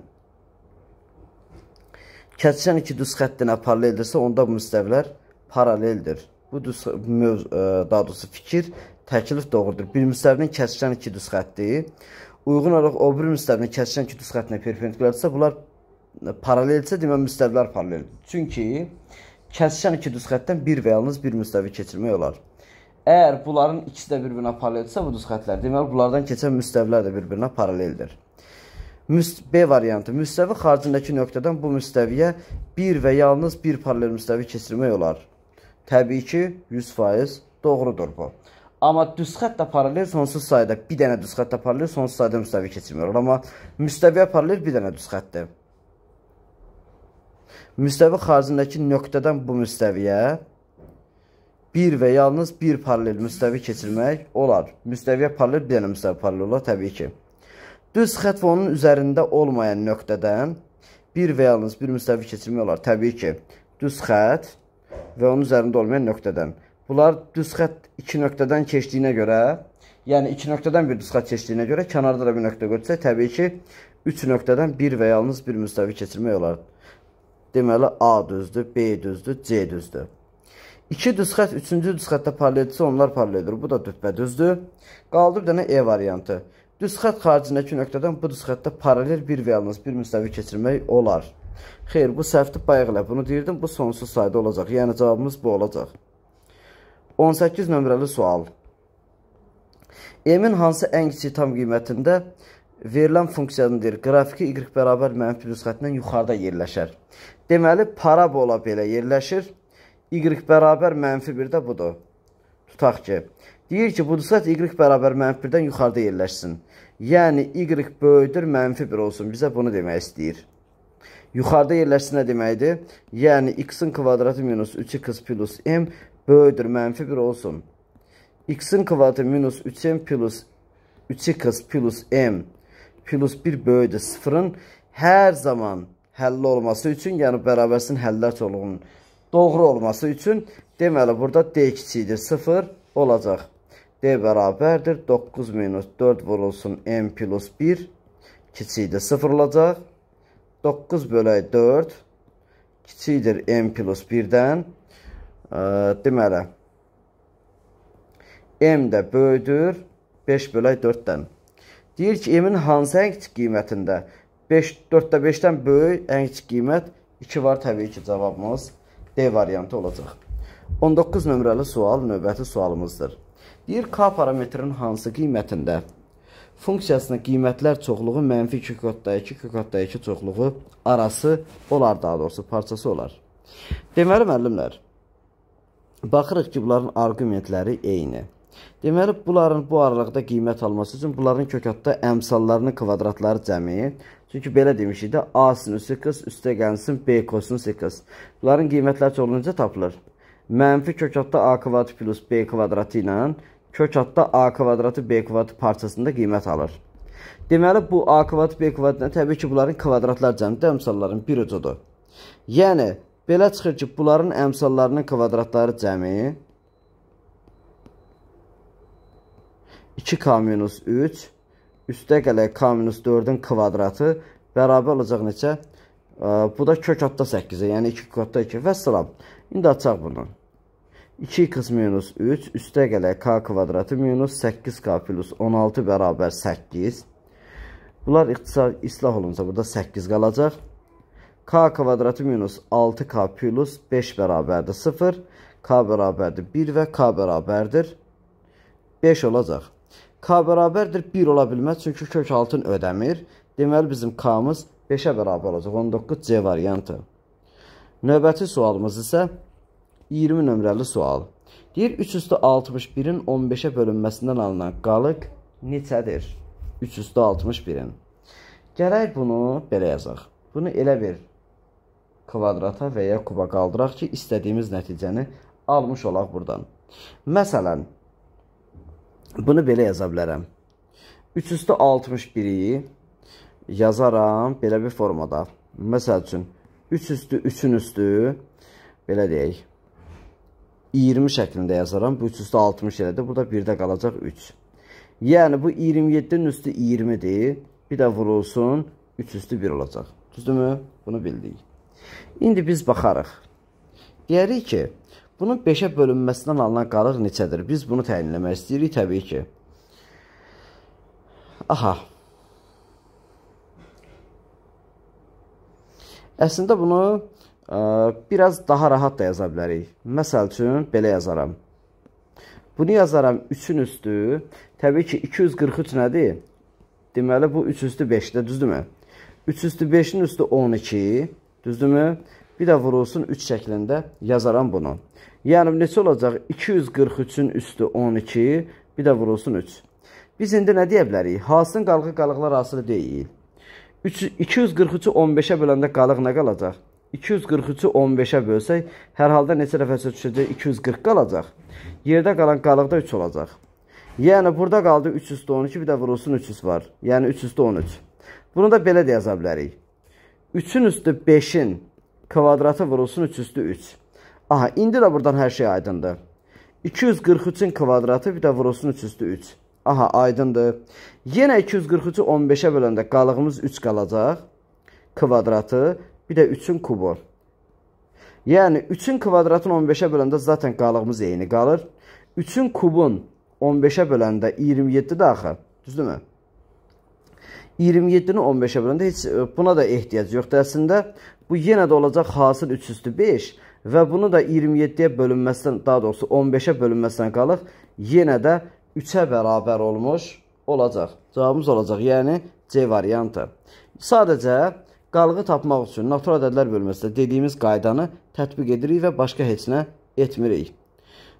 kəsişən iki düz xəttinə paraleldirsə, onda bu müstəvilər paraleldir. Bu düz, mövz, e, daha doğrusu fikir təklif doğrudur. Bir müstəvinin kəsişən iki düz xətti uyğun olaraq o bir müstəvinin kəsişən iki düz xəttinə perpendikulardirsə, bunlar paraleldirsə, demək müstəvilər paraleldir. Çünki kəsişən iki düz xəttdən bir və yalnız bir müstəvi keçirmək olar. Əgər bunların ikisi də bir-birinə paraleldirsə, bu düz xətlər. Deməli, bunlardan keçən müstəvilər də bir-birinə paraleldir. B variantı. Müstəvi xaricindəki nöqtədən bu müstəviyə bir və yalnız bir paralel müstəvi keçirmək olar. Təbii ki, 100% doğrudur bu. Amma düz xətt də paralel sonsuz sayda, bir dənə düz xətt də paralel sonsuz sayda müstəvi keçirmir. Amma müstəviyə paralel bir dənə düz xəttdir. Müstəvi xaricindəki nöqtədən bu müstəviyə bir və yalnız bir paralel müstəvi keçirmək olar. Müstəviyə paralel bir dənə müstəvi paralel olar təbii ki. Düz xətt və onun üzərində olmayan nöqtədən bir və yalnız bir müstəvi keçirmək olar. Təbii ki, düz xətt və onun üzərində olmayan nöqtədən. Bunlar düz xətt iki nöqtədən keçdiyinə görə, yəni iki nöqtədən bir düz xətt keçdiyinə görə kənarda da bir nöqtə götürsək, təbii ki, üç nöqtədən bir və yalnız bir müstəvi keçirmək olar. Deməli A düzdür, B düzdür, C düzdür. 2 düz xətt, 3-cü düz xəttdə paraleldirsə onlar paraleldir. Bu da düppədüzdür. Qaldı bir dənə E variantı. Düz xətt xaricindəki nöqtədən bu düz xəttdə paralel bir və yalnız bir müstəvi keçirmək olar. Xeyr, bu səhvdir, bayaq elə bunu deyirdim. Bu sonsuz sayda olacaq. Yəni cavabımız bu olacaq. 18 nömrəli sual. M-in hansı ən kiçik tam qiymətində verilən funksiyanındır. Qrafiki y bərabər mənfi düz xəttindən yuxarıda yerləşər. Deməli, parabola belə yerləşir y bərabər mənfi 1 də budur. Tutaq ki, deyir ki, budursa y bərabər mənfi 1-dən yuxarıda yerləşsin. Yəni, y böyüdür, mənfi 1 olsun. Bizə bunu demək istəyir. Yuxarıda yerləşsin nə deməkdir? Yəni, x-in kvadratı minus 3x plus m böyüdür, mənfi 1 olsun. x-in kvadratı minus 3m plus 3x plus m plus 1 böyüdür 0-ın hər zaman həlli olması üçün, yəni bərabərsinin həllər çoğunluğunun doğru olması üçün deməli burada D kiçikdir 0 olacaq. D bərabərdir 9 minus 4 vurulsun M plus 1 kiçikdir 0 olacaq. 9 bölək 4 kiçikdir M plus 1-dən. E, deməli M də böyüdür 5 bölək 4-dən. Deyir ki, M-in hansı əngic qiymətində 5, 4-də 5-dən böyük əngic qiymət 2 var təbii ki cavabımız. D variantı olacaq. 19 nömrəli sual növbəti sualımızdır. Deyir K parametrinin hansı qiymətində funksiyasına qiymətlər çoxluğu mənfi 2 kodda 2 kodda 2 çoxluğu arası olar daha doğrusu parçası olar. Deməli müəllimlər baxırıq ki bunların arqumentləri eyni. Deməli bunların bu aralıqda qiymət alması üçün bunların kökatda əmsallarının kvadratları cəmi Çünki belə demişik də, A sinüsü qız üstə gəlsin B kosinüsü qız. Bunların qiymətləri çoxluğunca tapılır. Mənfi kök adda A kvadrat plus B kvadratı ilə kök adda A kvadratı B kvadratı parçasında qiymət alır. Deməli, bu A kvadrat B kvadratına təbii ki, bunların kvadratlar cəmidir, əmsalların bir ucudur. Yəni, belə çıxır ki, bunların əmsallarının kvadratları cəmi 2K-3 üstə gələk k minus 4-ün kvadratı bərabər olacaq neçə? Bu da kök adda 8-ə, yəni 2 kodda 2 və sıram. İndi açaq bunu. 2x minus 3 üstə gələk k kvadratı minus 8k plus 16 bərabər 8. Bunlar ixtisar islah olunca burada 8 qalacaq. k kvadratı minus 6k plus 5 bərabərdir 0. k bərabərdir 1 və k bərabərdir 5 olacaq. K bərabərdir 1 ola bilməz, çünki kök altın ödəmir. Deməli bizim K-mız 5-ə bərabər olacaq. 19 C variantı. Növbəti sualımız isə 20 nömrəli sual. Deyir 3 üstü 61-in 15-ə bölünməsindən alınan qalıq neçədir? 3 üstü 61-in. Gərək bunu belə yazaq. Bunu elə bir kvadrata və ya kuba qaldıraq ki, istədiyimiz nəticəni almış olaq buradan. Məsələn, Bunu belə yaza bilərəm. 3 üstə 61-i yazaram belə bir formada. Məsəl üçün 3 üstü 3-ün üstü belə deyək. 20 şəklində yazaram. Bu 3 üstü 60 elədir. Burada 1-də qalacaq 3. Yəni bu 27-nin üstü 20-dir. Bir də vurulsun 3 üstü 1 olacaq. Düzdürmü? Bunu bildik. İndi biz baxarıq. Deyərik ki, Bunun 5-ə bölünməsindən alınan qalıq neçədir? Biz bunu təyinləmək istəyirik təbii ki. Aha. Əslində bunu ə, e, biraz daha rahat da yaza bilərik. Məsəl üçün belə yazaram. Bunu yazaram 3-ün üstü. Təbii ki, 243 nədir? Deməli bu 3 üstü 5-də, düzdürmü? 3 üstü 5-in üstü 12, düzdürmü? bir də vurulsun 3 şəklində yazaram bunu. Yəni, neçə olacaq? 243-ün üstü 12, bir də vurulsun 3. Biz indi nə deyə bilərik? Halsın qalığı qalıqlar hasılı deyil. 243-ü 15-ə böləndə qalıq nə qalacaq? 243-ü 15-ə bölsək, hər halda neçə dəfəsə düşəcək? 240 qalacaq. Yerdə qalan qalıqda 3 olacaq. Yəni, burada qaldı 3 üstü 12, bir də vurulsun 3 üst var. Yəni, 3 üstü 13. Bunu da belə də yaza bilərik. 3-ün üstü 5-in kvadratı vurulsun 3 üstü 3. Aha, indi də buradan hər şey aydındır. 243-ün kvadratı bir də vurulsun 3 üstü 3. Aha, aydındır. Yenə 243-ü 15-ə böləndə qalığımız 3 qalacaq. Kvadratı, bir də 3-ün kubu. Yəni, 3-ün kvadratını 15-ə böləndə zaten qalığımız eyni qalır. 3-ün kubun 15-ə böləndə 27-də axı, düzdür mü? 27-ni 15-ə böləndə heç e, buna da ehtiyac yoxdur. Əslində bu yenə də olacaq hasil 3 üstü 5 və bunu da 27-yə bölünməsindən, daha doğrusu 15-ə bölünməsindən qalıq yenə də 3-ə bərabər olmuş olacaq. Cavabımız olacaq, yəni C variantı. Sadəcə qalığı tapmaq üçün natural ədədlər bölməsində dediyimiz qaydanı tətbiq edirik və başqa heç nə etmirik.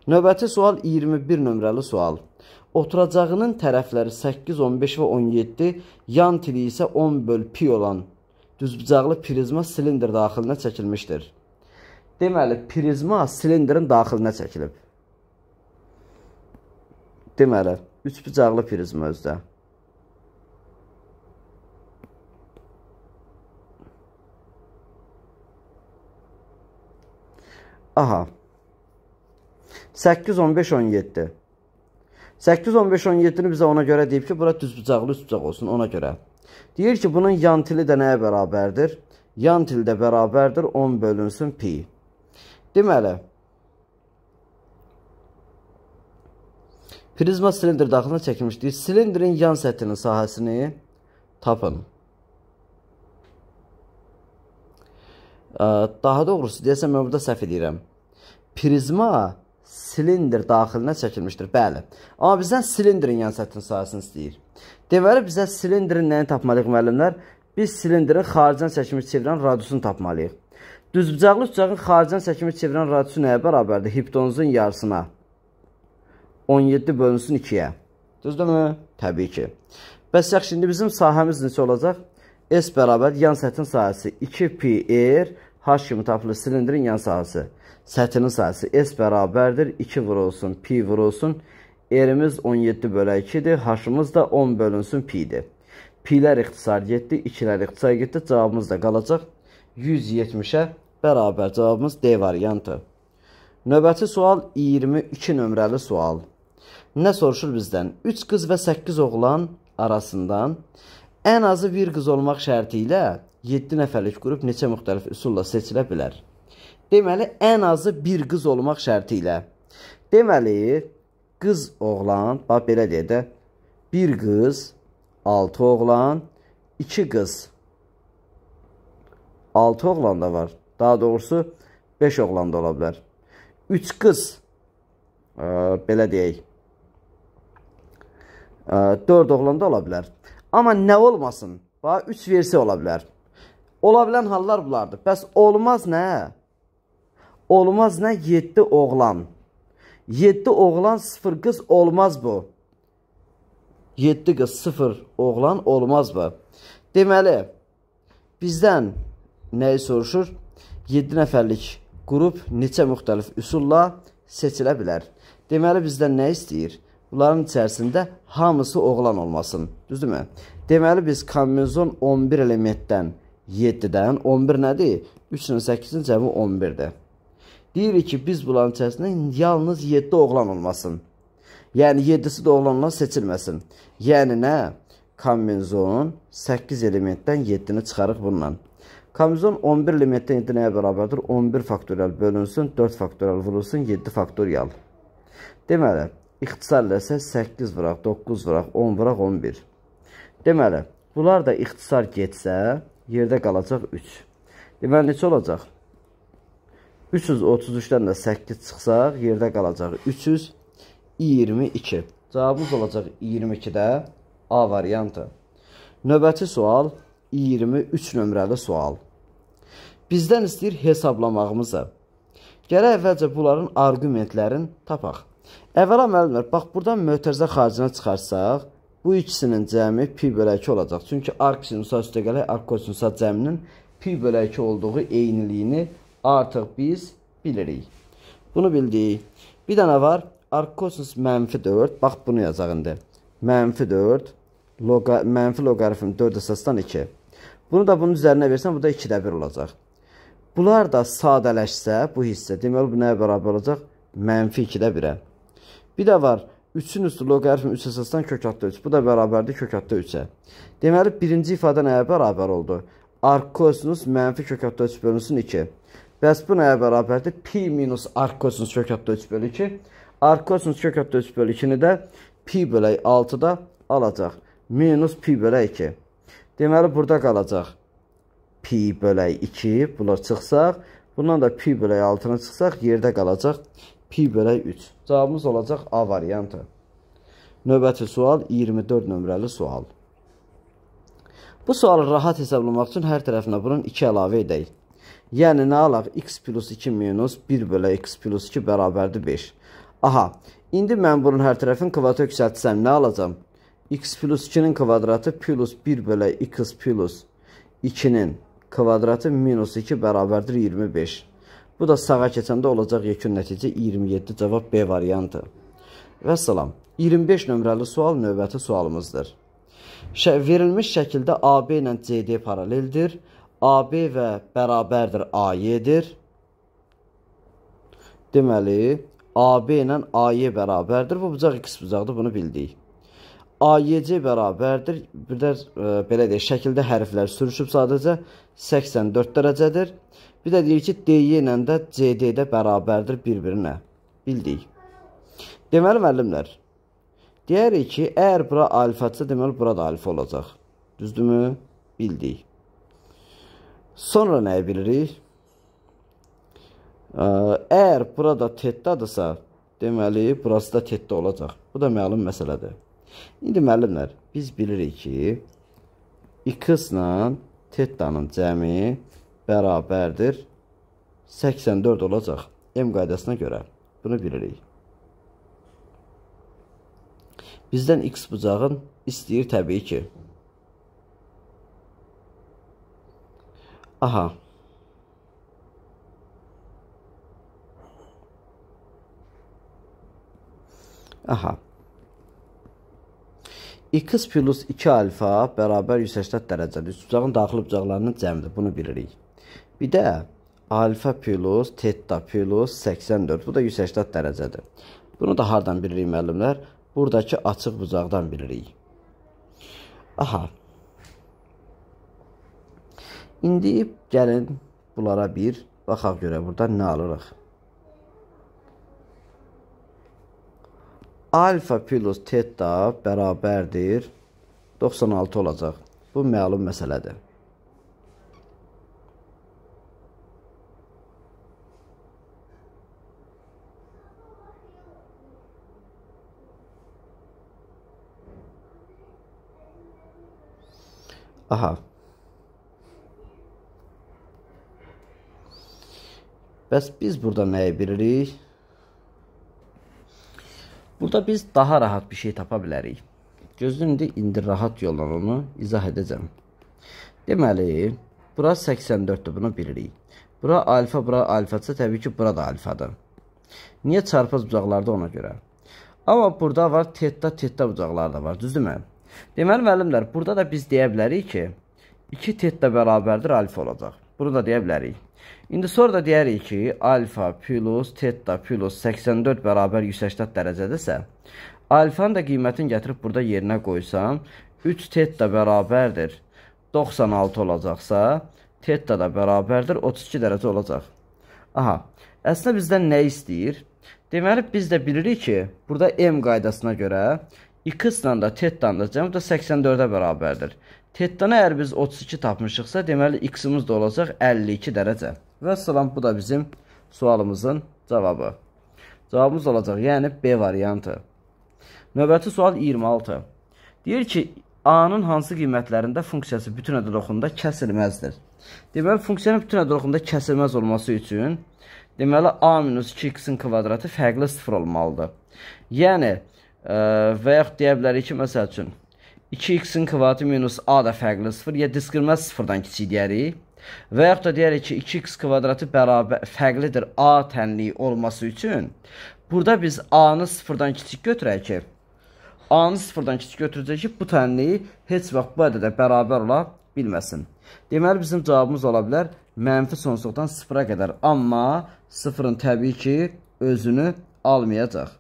Növbəti sual 21 nömrəli sual. Oturacağının tərəfləri 8, 15 və 17, yan tili isə 10 böl pi olan düzbucaqlı prizma silindr daxilinə çəkilmişdir. Deməli, prizma silindrin daxilinə çəkilib. Deməli, üçbucaqlı prizma özdə. Aha. 8, 15, 17. 8, 15, 17-ni bizə ona görə deyib ki, bura düzbucaqlı üçbucaq olsun ona görə. Deyir ki, bunun yan tili də nəyə bərabərdir? Yan tili də bərabərdir 10 bölünsün pi. Deməli, prizma silindr daxilində çəkilmişdir. Silindrin yan səthinin sahəsini tapın. Daha doğrusu, deyəsəm, mən burada səhv edirəm. Prizma silindr daxilinə çəkilmişdir. Bəli. Amma bizdən silindrin yan səthinin sayəsini istəyir. Deməli bizə silindrin nəyini tapmalıyıq müəllimlər? Biz silindrin xaricdən çəkilmiş çevirən radiusunu tapmalıyıq. Düzbucaqlı üçbucağın xaricdən çəkilmiş çevirən radiusu nəyə bərabərdir? Hiptonuzun yarısına. 17 bölünsün 2-yə. Düzdürmü? Təbii ki. Bəs yaxşı, indi bizim sahəmiz neçə olacaq? S bərabər yan sətin sahəsi 2 pi r er, h kimi tapılır silindrin yan sahəsi. Sətinin sayısı S bərabərdir 2 vurulsun pi vurulsun. R-imiz 17 bölə 2-dir. H-ımız da 10 bölünsün pi-dir. Pi-lər ixtisar getdi, 2-lər ixtisar getdi. Cavabımız da qalacaq 170-ə bərabər. Cavabımız D variantı. Növbəti sual 22 nömrəli sual. Nə soruşur bizdən? 3 qız və 8 oğlan arasından ən azı bir qız olmaq şərti ilə 7 nəfərlik qrup neçə müxtəlif üsulla seçilə bilər? Deməli, ən azı bir qız olmaq şərti ilə. Deməli, qız oğlan, bax belə deyə də, bir qız, altı oğlan, iki qız. Altı oğlan da var. Daha doğrusu, beş oğlan da ola bilər. Üç qız, e, belə deyək, e, dörd oğlan da ola bilər. Amma nə olmasın, bax, üç versi ola bilər. Ola bilən hallar bunlardır. Bəs olmaz nə? olmaz nə 7 oğlan. 7 oğlan 0 qız olmaz bu. 7 qız 0 oğlan olmaz bu. Deməli bizdən nəyi soruşur? 7 nəfərlik qrup neçə müxtəlif üsulla seçilə bilər? Deməli bizdən nə istəyir? Bunların içərisində hamısı oğlan olmasın. Düzdürmü? Deməli biz kombinzon 11 elementdən 7-dən 11 nədir? 3-ün 8-in cəmi 11-dir. Deyirik ki, biz bunların içərisində yalnız 7 oğlan olmasın. Yəni 7-si də oğlanlar seçilməsin. Yəni nə? Kombinzonun 8 elementdən 7-ni çıxarıq bununla. Kombinzon 11 elementdən 7 nəyə bərabərdir? 11 faktorial bölünsün, 4 faktorial vurulsun, 7 faktorial. Deməli, ixtisarla isə 8 vuraq, 9 vuraq, 10 vuraq, 11. Deməli, bunlar da ixtisar getsə, yerdə qalacaq 3. Deməli, neçə olacaq? 333-dən də 8 çıxsaq, yerdə qalacaq 322. Cavabımız olacaq 22-də A variantı. Növbəti sual 23 nömrəli sual. Bizdən istəyir hesablamağımızı. Gələk əvvəlcə bunların arqumentlərin tapaq. Əvvəla müəllimlər, bax buradan mötərizə xaricinə çıxarsaq, bu ikisinin cəmi pi bölə 2 olacaq. Çünki arq sinusat üstə gələk arq kosinusat cəminin pi bölə 2 olduğu eyniliyini artıq biz bilirik. Bunu bildik. Bir dənə var. Arkosinus mənfi 4. Bax bunu yazaq indi. Mənfi 4. Loqa, mənfi loqarifm 4 əsasdan 2. Bunu da bunun üzərinə versən, bu da 2-də 1 olacaq. Bunlar da sadələşsə, bu hissə, deməli, bu nəyə bərabər olacaq? Mənfi 2-də 1-ə. Bir də var, 3-ün üstü loqarifm 3 əsasdan kök adda 3. Bu da bərabərdir kök adda 3-ə. Deməli, birinci ifadə nəyə bərabər oldu? Arkosinus mənfi kök adda 3 bölünsün 2. Bəs bu nəyə bərabərdir? Pi minus ark kosinus kök hətdə 3 bölü 2. Ark kosinus kök hətdə 3 bölü 2-ni də pi bölək 6-da alacaq. Minus pi bölək 2. Deməli, burada qalacaq pi bölək 2. Bunlar çıxsaq, bundan da pi bölək 6-na çıxsaq, yerdə qalacaq pi bölək 3. Cavabımız olacaq A variantı. Növbəti sual 24 nömrəli sual. Bu sualı rahat hesablamaq üçün hər tərəfinə bunun 2 əlavə edək. Yəni, nə alaq? x plus 2 minus 1 bölə x plus 2 bərabərdir 5. Aha, indi mən bunun hər tərəfin kvadratı yüksəltsəm, nə alacam? x plus 2-nin kvadratı plus 1 bölə x plus 2-nin kvadratı minus 2 bərabərdir 25. Bu da sağa keçəndə olacaq yekun nəticə 27 cavab B variantı. Və salam, 25 nömrəli sual növbəti sualımızdır. Verilmiş şəkildə AB ilə CD paraleldir. AB və bərabərdir AY-dir. Deməli, AB ilə AY bərabərdir. Bu bucaq x bucaqdır, bunu bildik. AYC bərabərdir. Bir də e, belə deyək, şəkildə hərflər sürüşüb sadəcə 84 dərəcədir. Bir də deyir ki, DY ilə də CD də bərabərdir bir-birinə. Bildik. Deməli müəllimlər, deyərik ki, əgər bura alfaçı, deməli bura da alfa olacaq. Düzdürmü? Bildik. Sonra nəyi bilirik? Əgər burada tetdadırsa, deməli, burası da tetdə olacaq. Bu da məlum məsələdir. İndi müəllimlər, biz bilirik ki, x ilə tetdanın cəmi bərabərdir 84 olacaq. M qaydasına görə bunu bilirik. Bizdən x bucağın istəyir təbii ki, Aha. Aha. 2 plus 2 alfa bərabər 180 dərəcədir. Bucağın daxili bucaqlarının cəmidir. Bunu bilirik. Bir də alfa plus teta plus 84. Bu da 180 dərəcədir. Bunu da hardan bilirik müəllimlər? Buradakı açıq bucaqdan bilirik. Aha. İndi gəlin bunlara bir baxaq görə burdan nə alırıq. Alfa plus teta bərabərdir 96 olacaq. Bu məlum məsələdir. Aha. Bəs biz burada nəyi bilirik? Burada biz daha rahat bir şey tapa bilərik. Gözlüm indi indi rahat yolla onu izah edəcəm. Deməli, bura 84-dür, bunu bilirik. Bura alfa, bura alfadsa təbii ki, bura da alfadır. Niyə çarpaz bucaqlarda ona görə? Amma burada var tetta, tetta bucaqlar da var, düzdürmü? Deməli müəllimlər, burada da biz deyə bilərik ki, 2 tetta bərabərdir alfa olacaq. Bunu da deyə bilərik. İndi sonra da deyərik ki, alfa plus teta plus 84 bərabər 180 dərəcədəsə, alfanın da qiymətini gətirib burada yerinə qoysam, 3 teta bərabərdir 96 olacaqsa, teta da bərabərdir 32 dərəcə olacaq. Aha, əslində bizdən nə istəyir? Deməli, biz də bilirik ki, burada M qaydasına görə 2-sla da tetanın da cəmi də 84-ə bərabərdir. Tetanı əgər biz 32 tapmışıqsa, deməli, x-imiz də olacaq 52 dərəcə. Və salam, bu da bizim sualımızın cavabı. Cavabımız olacaq, yəni B variantı. Növbəti sual 26. Deyir ki, A-nın hansı qiymətlərində funksiyası bütün ədəd oxunda kəsilməzdir? Deməli, funksiyanın bütün ədəd oxunda kəsilməz olması üçün, deməli, A-2x-in kvadratı fərqli sıfır olmalıdır. Yəni, ə, e, və yaxud deyə bilərik ki, məsəl üçün, 2x-in kvadratı minus A da fərqli sıfır, ya diskirməz sıfırdan kiçik deyərik. Və yaxud da deyərik ki, 2x kvadratı bərabər fərqlidir a tənliyi olması üçün. Burada biz a-nı sıfırdan kiçik götürək ki, a-nı sıfırdan kiçik götürəcək ki, bu tənliyi heç vaxt bu ədədə bərabər ola bilməsin. Deməli, bizim cavabımız ola bilər mənfi sonsuzluqdan sıfıra qədər. Amma sıfırın təbii ki, özünü almayacaq.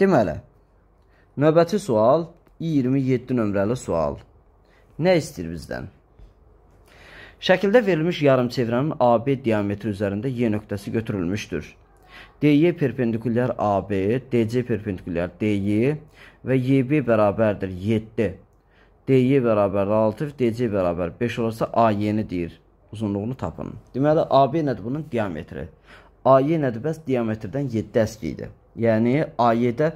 Deməli, Növbəti sual 27 nömrəli sual. Nə istəyir bizdən? Şəkildə verilmiş yarımçevrənin AB diametri üzərində Y nöqtəsi götürülmüşdür. DY perpendikulyar AB, DC perpendikulyar DY və YB bərabərdir 7. DY bərabər 6, DC bərabər 5 olarsa AY-ni deyir. Uzunluğunu tapın. Deməli AB nədir bunun diametri? AY nədir? Bəs diametrdən 7 əskidir. Yəni AY-də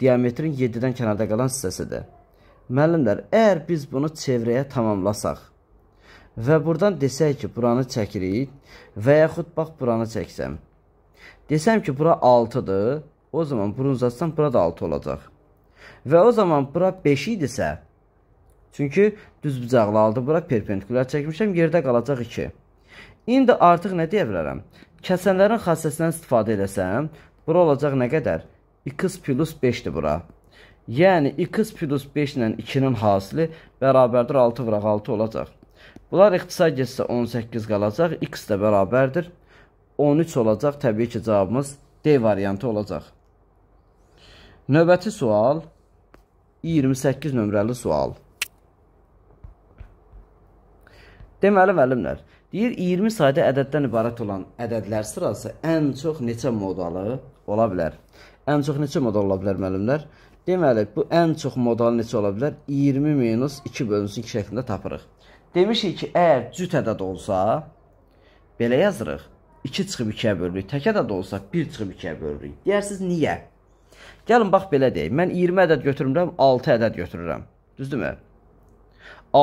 diametrin 7-dən kənarda qalan hissəsidir. Müəllimlər, əgər biz bunu çevrəyə tamamlasaq və buradan desək ki, buranı çəkirik və yaxud bax buranı çəksəm. Desəm ki, bura 6-dır, o zaman bunu uzatsam bura da 6 olacaq. Və o zaman bura 5 idisə, çünki düz bucaqlı aldım, bura perpendikulyar çəkmişəm, yerdə qalacaq 2. İndi artıq nə deyə bilərəm? Kəsənlərin xassəsindən istifadə eləsəm, bura olacaq nə qədər? 1 2 plus 5-dir bura. Yəni 2 plus 5 ilə 2-nin hasili bərabərdir 6 vıraq 6 olacaq. Bunlar ixtisar getsə 18 qalacaq, x də bərabərdir 13 olacaq. Təbii ki, cavabımız D variantı olacaq. Növbəti sual 28 nömrəli sual. Deməli müəllimlər, Deyir 20 sayda ədəddən ibarət olan ədədlər sırası ən çox neçə modalı ola bilər? Ən çox neçə modal ola bilər müəllimlər? Deməli, bu ən çox modal neçə ola bilər? 20 minus 2 bölünsün 2 şəklində tapırıq. Demişik ki, əgər cüt ədəd olsa, belə yazırıq. 2 çıxıb 2-yə bölürük. Tək ədəd olsa 1 çıxıb 2-yə bölürük. Deyərsiniz, niyə? Gəlin, bax, belə deyək. Mən 20 ədəd götürmürəm, 6 ədəd götürürəm. Düzdürmü?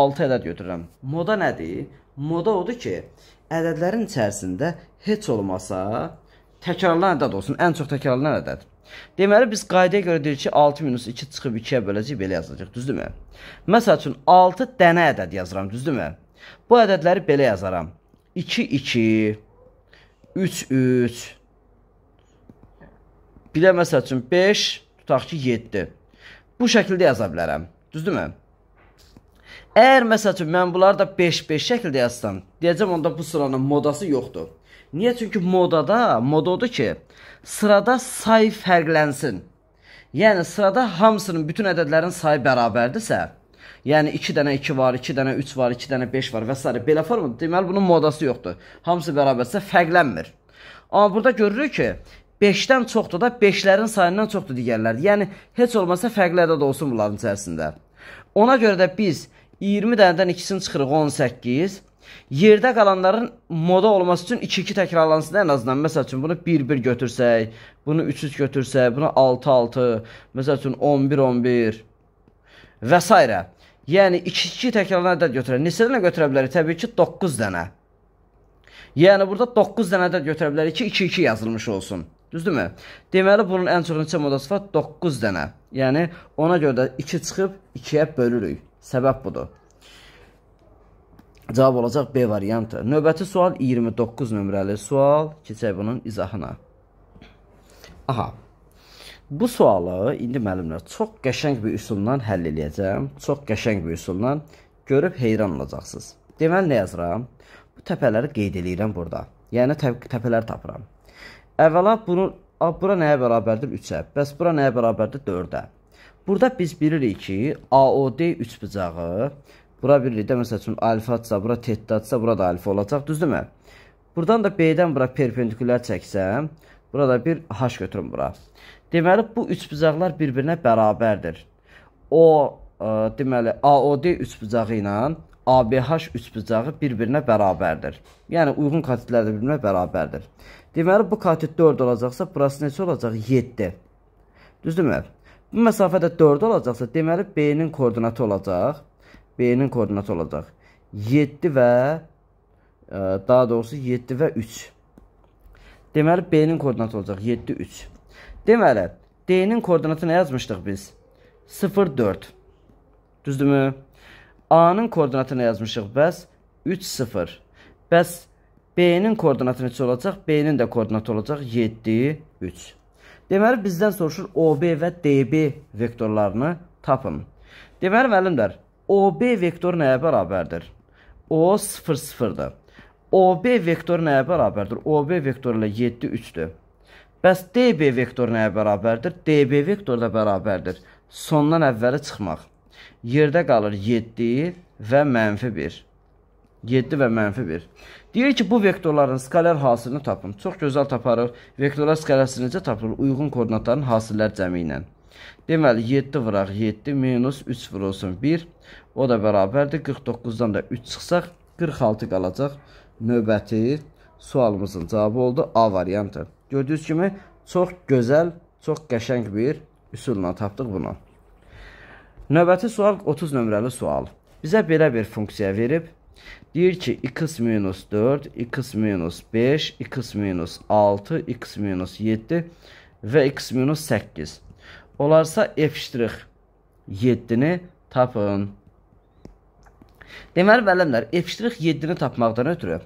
6 ədəd götürürəm. Moda nədir? moda odur ki, ədədlərin içərisində heç olmasa təkrarlanan ədəd olsun. Ən çox təkrarlanan ədəd. Deməli biz qaydaya görə deyirik ki, 6 minus 2 çıxıb 2-yə böləcək, belə yazılacaq, düzdürmü? Məsəl üçün 6 dənə ədəd yazıram, düzdürmü? Bu ədədləri belə yazaram. 2 2 3 3 Bilə məsəl üçün 5 tutaq ki 7. Bu şəkildə yaza bilərəm. Düzdürmü? Əgər məsəl üçün mən bunları da 5-5 şəkildə yazsam, deyəcəm onda bu sıranın modası yoxdur. Niyə? Çünki modada, moda odur ki, sırada say fərqlənsin. Yəni sırada hamısının bütün ədədlərin sayı bərabərdirsə, yəni 2 dənə 2 var, 2 dənə 3 var, 2 dənə 5 var və s. belə formada deməli bunun modası yoxdur. Hamısı bərabərsə fərqlənmir. Amma burada görürük ki, 5-dən çoxdur da 5-lərin sayından çoxdur digərləri. Yəni heç olmasa fərqli ədəd olsun bunların içərisində. Ona görə də biz 20 dənədən ikisini çıxırıq 18. Yerdə qalanların moda olması üçün 2-2 təkrarlansın ən azından. Məsəl üçün bunu 1-1 götürsək, bunu 3-3 götürsək, bunu 6-6, məsəl üçün 11-11 və s. Yəni 2-2 təkrarlanan ədəd götürək. Neçə dənə götürə bilərik? Təbii ki, 9 dənə. Yəni burada 9 dənə ədəd götürə bilərik ki, 2-2 yazılmış olsun. Düzdürmü? Deməli bunun ən çox neçə modası var? 9 dənə. Yəni ona görə də 2 çıxıb 2-yə bölürük. Səbəb budur. Cavab olacaq B variantı. Növbəti sual 29 nömrəli sual. Keçək bunun izahına. Aha. Bu sualı indi müəllimlər çox qəşəng bir üsulla həll eləyəcəm. Çox qəşəng bir üsulla görüb heyran olacaqsınız. Deməli nə yazıram? Bu təpələri qeyd eləyirəm burada. Yəni təp təpələr tapıram. Əvvəla bunu a, bura nəyə bərabərdir? 3-ə. Bəs bura nəyə bərabərdir? 4-ə. Burada biz bilirik ki, AOD üçbucağı, bura bilirik də, məsəl üçün, alfadsa, bura tettadsa, bura da alfa olacaq, düzdürmü? Buradan da B-dən bura perpendikulyar çəksəm, burada bir H götürüm bura. Deməli, bu üçbucaqlar bir-birinə bərabərdir. O, ə, e, deməli, AOD üçbucağı ilə ABH üçbucağı bir-birinə bərabərdir. Yəni, uyğun katitlər də bir-birinə bərabərdir. Deməli, bu katit 4 olacaqsa, burası neçə olacaq? 7. Düzdürmü? Bu məsafədə 4 olacaqsa, deməli B-nin koordinatı olacaq. B-nin koordinatı olacaq 7 və e, daha doğrusu 7 və 3. Deməli B-nin koordinatı olacaq 7 3. Deməli D-nin koordinatını yazmışdıq biz. 0 4. Düzdürmü? A-nın koordinatını yazmışıq bəs 3 0. Bəs B-nin koordinatı neçə olacaq? B-nin də koordinatı olacaq 7 3. Deməli, bizdən soruşur OB və DB vektorlarını tapın. Deməli, müəllimlər, OB vektoru nəyə bərabərdir? O 0, 0-dır. OB vektoru nəyə bərabərdir? OB vektoru ilə 7, 3-dür. Bəs DB vektoru nəyə bərabərdir? DB vektoru da bərabərdir. Sondan əvvəli çıxmaq. Yerdə qalır 7 və mənfi 1. 7 və mənfi 1. Deyir ki, bu vektorların skaler hasılını tapın. Çox gözəl taparıq. Vektorlar skalerası necə tapılır? Uyğun koordinatların hasillər cəmi ilə. Deməli, 7 vıraq 7 minus 3 vurulsun 1. O da bərabərdir. 49-dan da 3 çıxsaq, 46 qalacaq. Növbəti sualımızın cavabı oldu. A variantı. Gördüyünüz kimi, çox gözəl, çox qəşəng bir üsulla tapdıq bunu. Növbəti sual 30 nömrəli sual. Bizə belə bir funksiya verib. Deyir ki, x minus 4, x minus 5, x minus 6, x minus 7 və x minus 8. Olarsa, f-7-ni tapın. Tapın. Deməli müəllimlər, f-7-ni tapmaqdan ötürü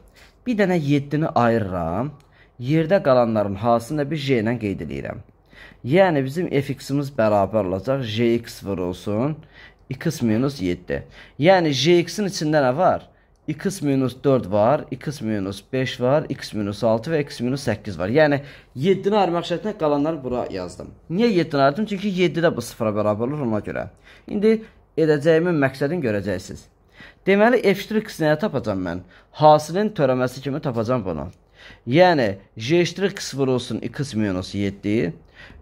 bir dənə 7-ni ayırıram. Yerdə qalanların hasını bir j ilə qeyd edirəm. Yəni bizim fx-imiz bərabər olacaq jx vurulsun x-7. Yəni jx-in içində nə var? x minus 4 var, x minus 5 var, x minus 6 və x minus 8 var. Yəni, 7-ni ayırmaq şərtinə qalanları bura yazdım. Niyə 7-ni ayırdım? Çünki 7-də bu sıfıra bərabər olur ona görə. İndi edəcəyimin məqsədini görəcəksiniz. Deməli, f-x nəyə tapacam mən? Hasilin törəməsi kimi tapacam bunu. Yəni, g-x vurulsun x minus 7,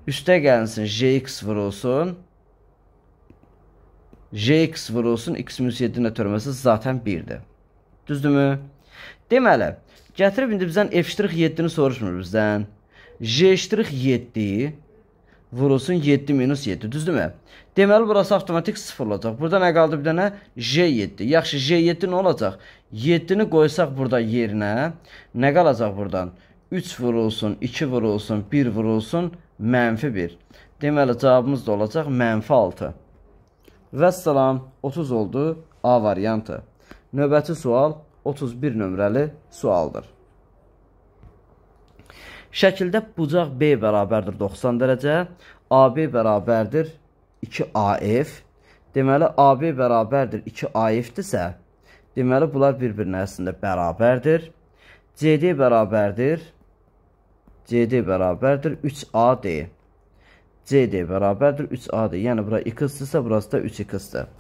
üstə gəlinsin g-x vurulsun 7 jx vurulsun x minus 7-nin törməsi zaten 1-dir. Düzdürmü? Deməli, gətirib indi bizdən F-7-ni soruşmur bizdən. J-7 vurulsun 7 minus 7, düzdürmü? Deməli, burası avtomatik sıfır olacaq. Burada nə qaldı bir dənə? J7. Yaxşı, J7 nə olacaq? 7-ni qoysaq burada yerinə, nə qalacaq buradan? 3 vurulsun, 2 vurulsun, 1 vurulsun, mənfi 1. Deməli, cavabımız da olacaq mənfi 6. Və salam, 30 oldu A variantı. Növbəti sual 31 nömrəli sualdır. Şəkildə bucaq B bərabərdir 90 dərəcə, AB bərabərdir 2AF. Deməli, AB bərabərdir 2AF-dirsə, deməli, bunlar bir-birinə əslində bərabərdir. CD bərabərdir, CD bərabərdir 3AD. CD bərabərdir 3AD. Yəni, bura 2x-dirsə, burası da 3x-dir.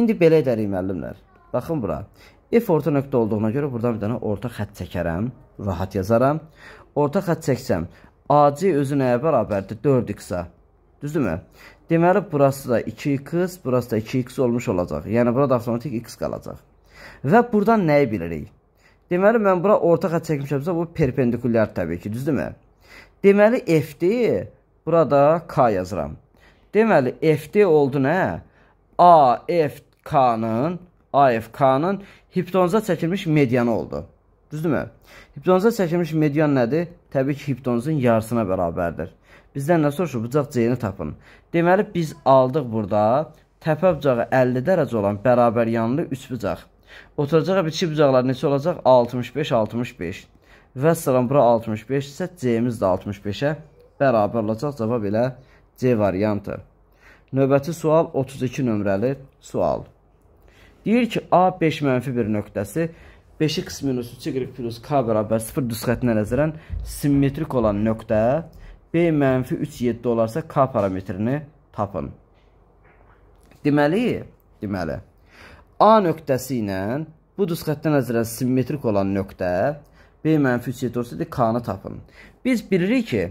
İndi belə edərik, müəllimlər. Baxın bura. If orta nöqtə olduğuna görə buradan bir dənə orta xətt çəkərəm. Rahat yazaram. Orta xətt çəksəm, AC özü nəyə bərabərdir? 4x-a. Düzdürmü? Deməli, burası da 2x, burası da 2x olmuş olacaq. Yəni, burada avtomatik x qalacaq. Və buradan nəyi bilirik? Deməli, mən bura orta xət çəkmişəmsə, bu perpendikulyar təbii ki, düzdürmü? Deməli, F-dir, burada K yazıram. Deməli, F-dir oldu nə? AFK-nın AFK-nın hiptonuza çəkilmiş medianı oldu. Düzdürmü? Hiptonuza çəkilmiş median nədir? Təbii ki, hiptonuzun yarısına bərabərdir. Bizdən nə soruşur? Bucaq C-ni tapın. Deməli, biz aldıq burada təpə bucağı 50 dərəcə olan bərabər yanlı 3 bucaq. Oturacaq bir 2 bucaqlar neçə olacaq? 65-65. Və sıram bura 65 isə C-imiz də 65-ə bərabər olacaq. Cavab elə C variantı. Növbəti sual 32 nömrəli sual. Deyir ki, A 5 mənfi bir nöqtəsi 5 x minus 3 y plus k bərabər 0 düz xəttinə nəzərən simmetrik olan nöqtə B mənfi 3 7 olarsa k parametrini tapın. Deməli, deməli, A nöqtəsi ilə bu düz xəttə nəzərən simmetrik olan nöqtə B mənfi 3 7 olsaydı k-nı tapın. Biz bilirik ki,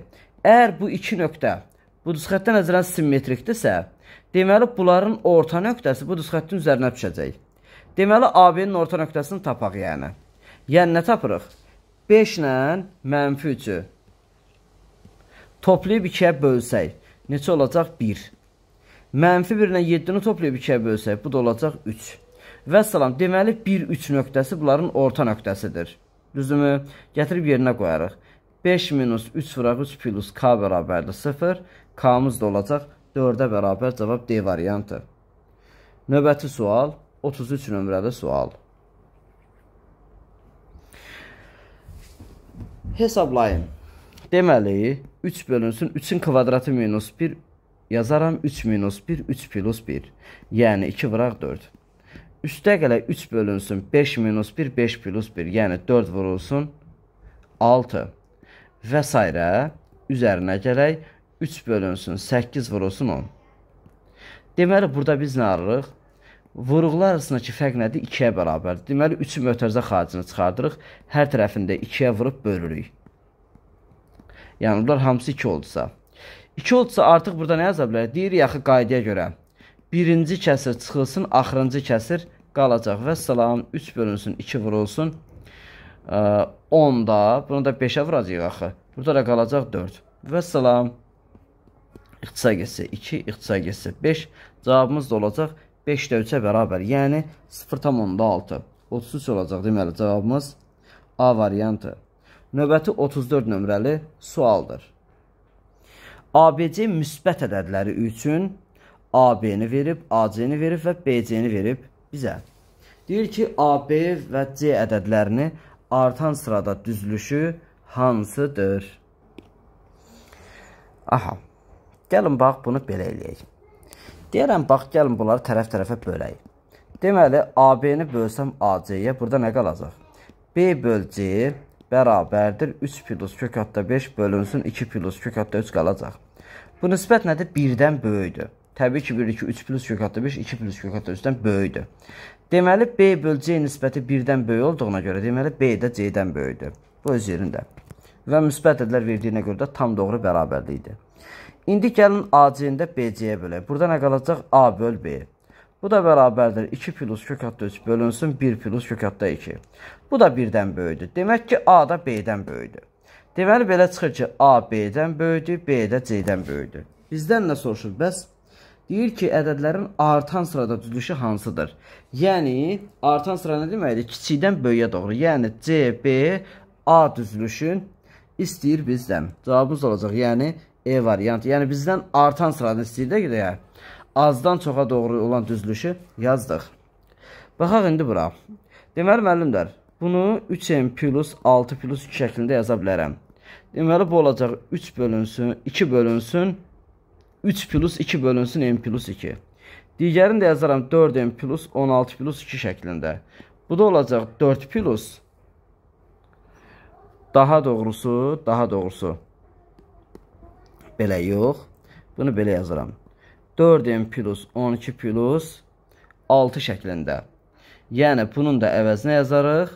əgər bu iki nöqtə bu düz xəttə nəzərən simmetrikdirsə, Deməli, bunların orta nöqtəsi bu düz xəttin üzərinə düşəcək. Deməli, AB-nin orta nöqtəsini tapaq yəni. Yəni, nə tapırıq? 5 ilə mənfi 3-ü toplayıb 2-yə bölsək, neçə olacaq? 1. Mənfi 1 ilə 7-ni toplayıb 2-yə bölsək, bu da olacaq 3. Və salam, deməli 1-3 nöqtəsi bunların orta nöqtəsidir. Düzümü gətirib yerinə qoyarıq. 5 minus 3 vuraq 3 plus k bərabərdir 0. K-mız da olacaq 0. 4-ə bərabər cavab D variantı. Növbəti sual 33 nömrəli sual. Hesablayın. Deməli, 3 bölünsün 3-ün kvadratı minus 1 yazaram 3 minus 1, 3 plus 1. Yəni 2 vıraq 4. Üstə gələ 3 bölünsün 5 minus 1, 5 plus 1. Yəni 4 vurulsun 6. Və s. üzərinə gələk 3 bölünsün 8 vurulsun 10. Deməli burada biz nə arırıq? Vuruqlar arasındakı fərq nədir? 2-yə bərabərdir. Deməli 3-ü mötərizə xaricini çıxardırıq. Hər tərəfində 2-yə vurub bölürük. Yəni bunlar hamısı 2 oldusa. 2 oldusa artıq burada nə yaza bilərik? Deyirik axı qaydaya görə. Birinci kəsir çıxılsın, axırıncı kəsir qalacaq. Və salam 3 bölünsün, 2 vurulsun. 10 da, bunu da 5-ə vuracağıq axı. Burada da qalacaq 4. Və salam İxtisar getsə 2, ixtisar getsə 5. Cavabımız da olacaq 5 də 3-ə bərabər, yəni 0,6. 33 olacaq deməli cavabımız A variantı. Növbəti 34 nömrəli sualdır. ABC müsbət ədədləri üçün AB-ni verib, AC-ni verib və BC-ni verib bizə. Deyir ki, AB və C ədədlərini artan sırada düzülüşü hansıdır? Aha. Gəlin bax bunu belə eləyək. Deyirəm bax gəlin bunları tərəf-tərəfə bölək. Deməli AB-ni bölsəm AC-yə burada nə qalacaq? B bölcə bərabərdir 3 kök.5 bölünsün 2 kök.3 qalacaq. Bu nisbət nədir? 1-dən böyükdür. Təbii ki, 1 2 3 plus kökatda 5 2 plus kökatda 3-dən böyükdür. Deməli B böl C nisbəti 1-dən böyük olduğuna görə deməli B də C-dən böyükdür. Bu öz yerində. Və müsbət ədədlər verdiyinə görə də tam doğru bərabərlikdir. İndi gəlin acində BC-yə bölək. Burada nə qalacaq? A böl B. Bu da bərabərdir 2 plus kök hatta 3 bölünsün 1 plus kök hatta 2. Bu da 1-dən böyüdür. Demək ki, A da B-dən böyüdür. Deməli, belə çıxır ki, A B-dən böyüdür, B də C-dən böyüdür. Bizdən nə soruşur? Bəs deyir ki, ədədlərin artan sırada düzülüşü hansıdır? Yəni, artan sıra nə deməkdir? Kiçikdən böyüyə doğru. Yəni, C, B, A düzülüşün istəyir bizdən. Cavabımız olacaq, yəni E variantı. Yəni bizdən artan sıranı istəyir də deyə. Azdan çoxa doğru olan düzülüşü yazdıq. Baxaq indi bura. Deməli müəllimlər, bunu 3m plus 6 plus 2 şəklində yaza bilərəm. Deməli bu olacaq 3 bölünsün, 2 bölünsün, 3 plus 2 bölünsün m plus 2. Digərini də yazaram 4m plus 16 plus 2 şəklində. Bu da olacaq 4 plus daha doğrusu, daha doğrusu belə yox. Bunu belə yazıram. 4n plus 12 plus 6 şəklində. Yəni, bunun da əvəzinə yazarıq.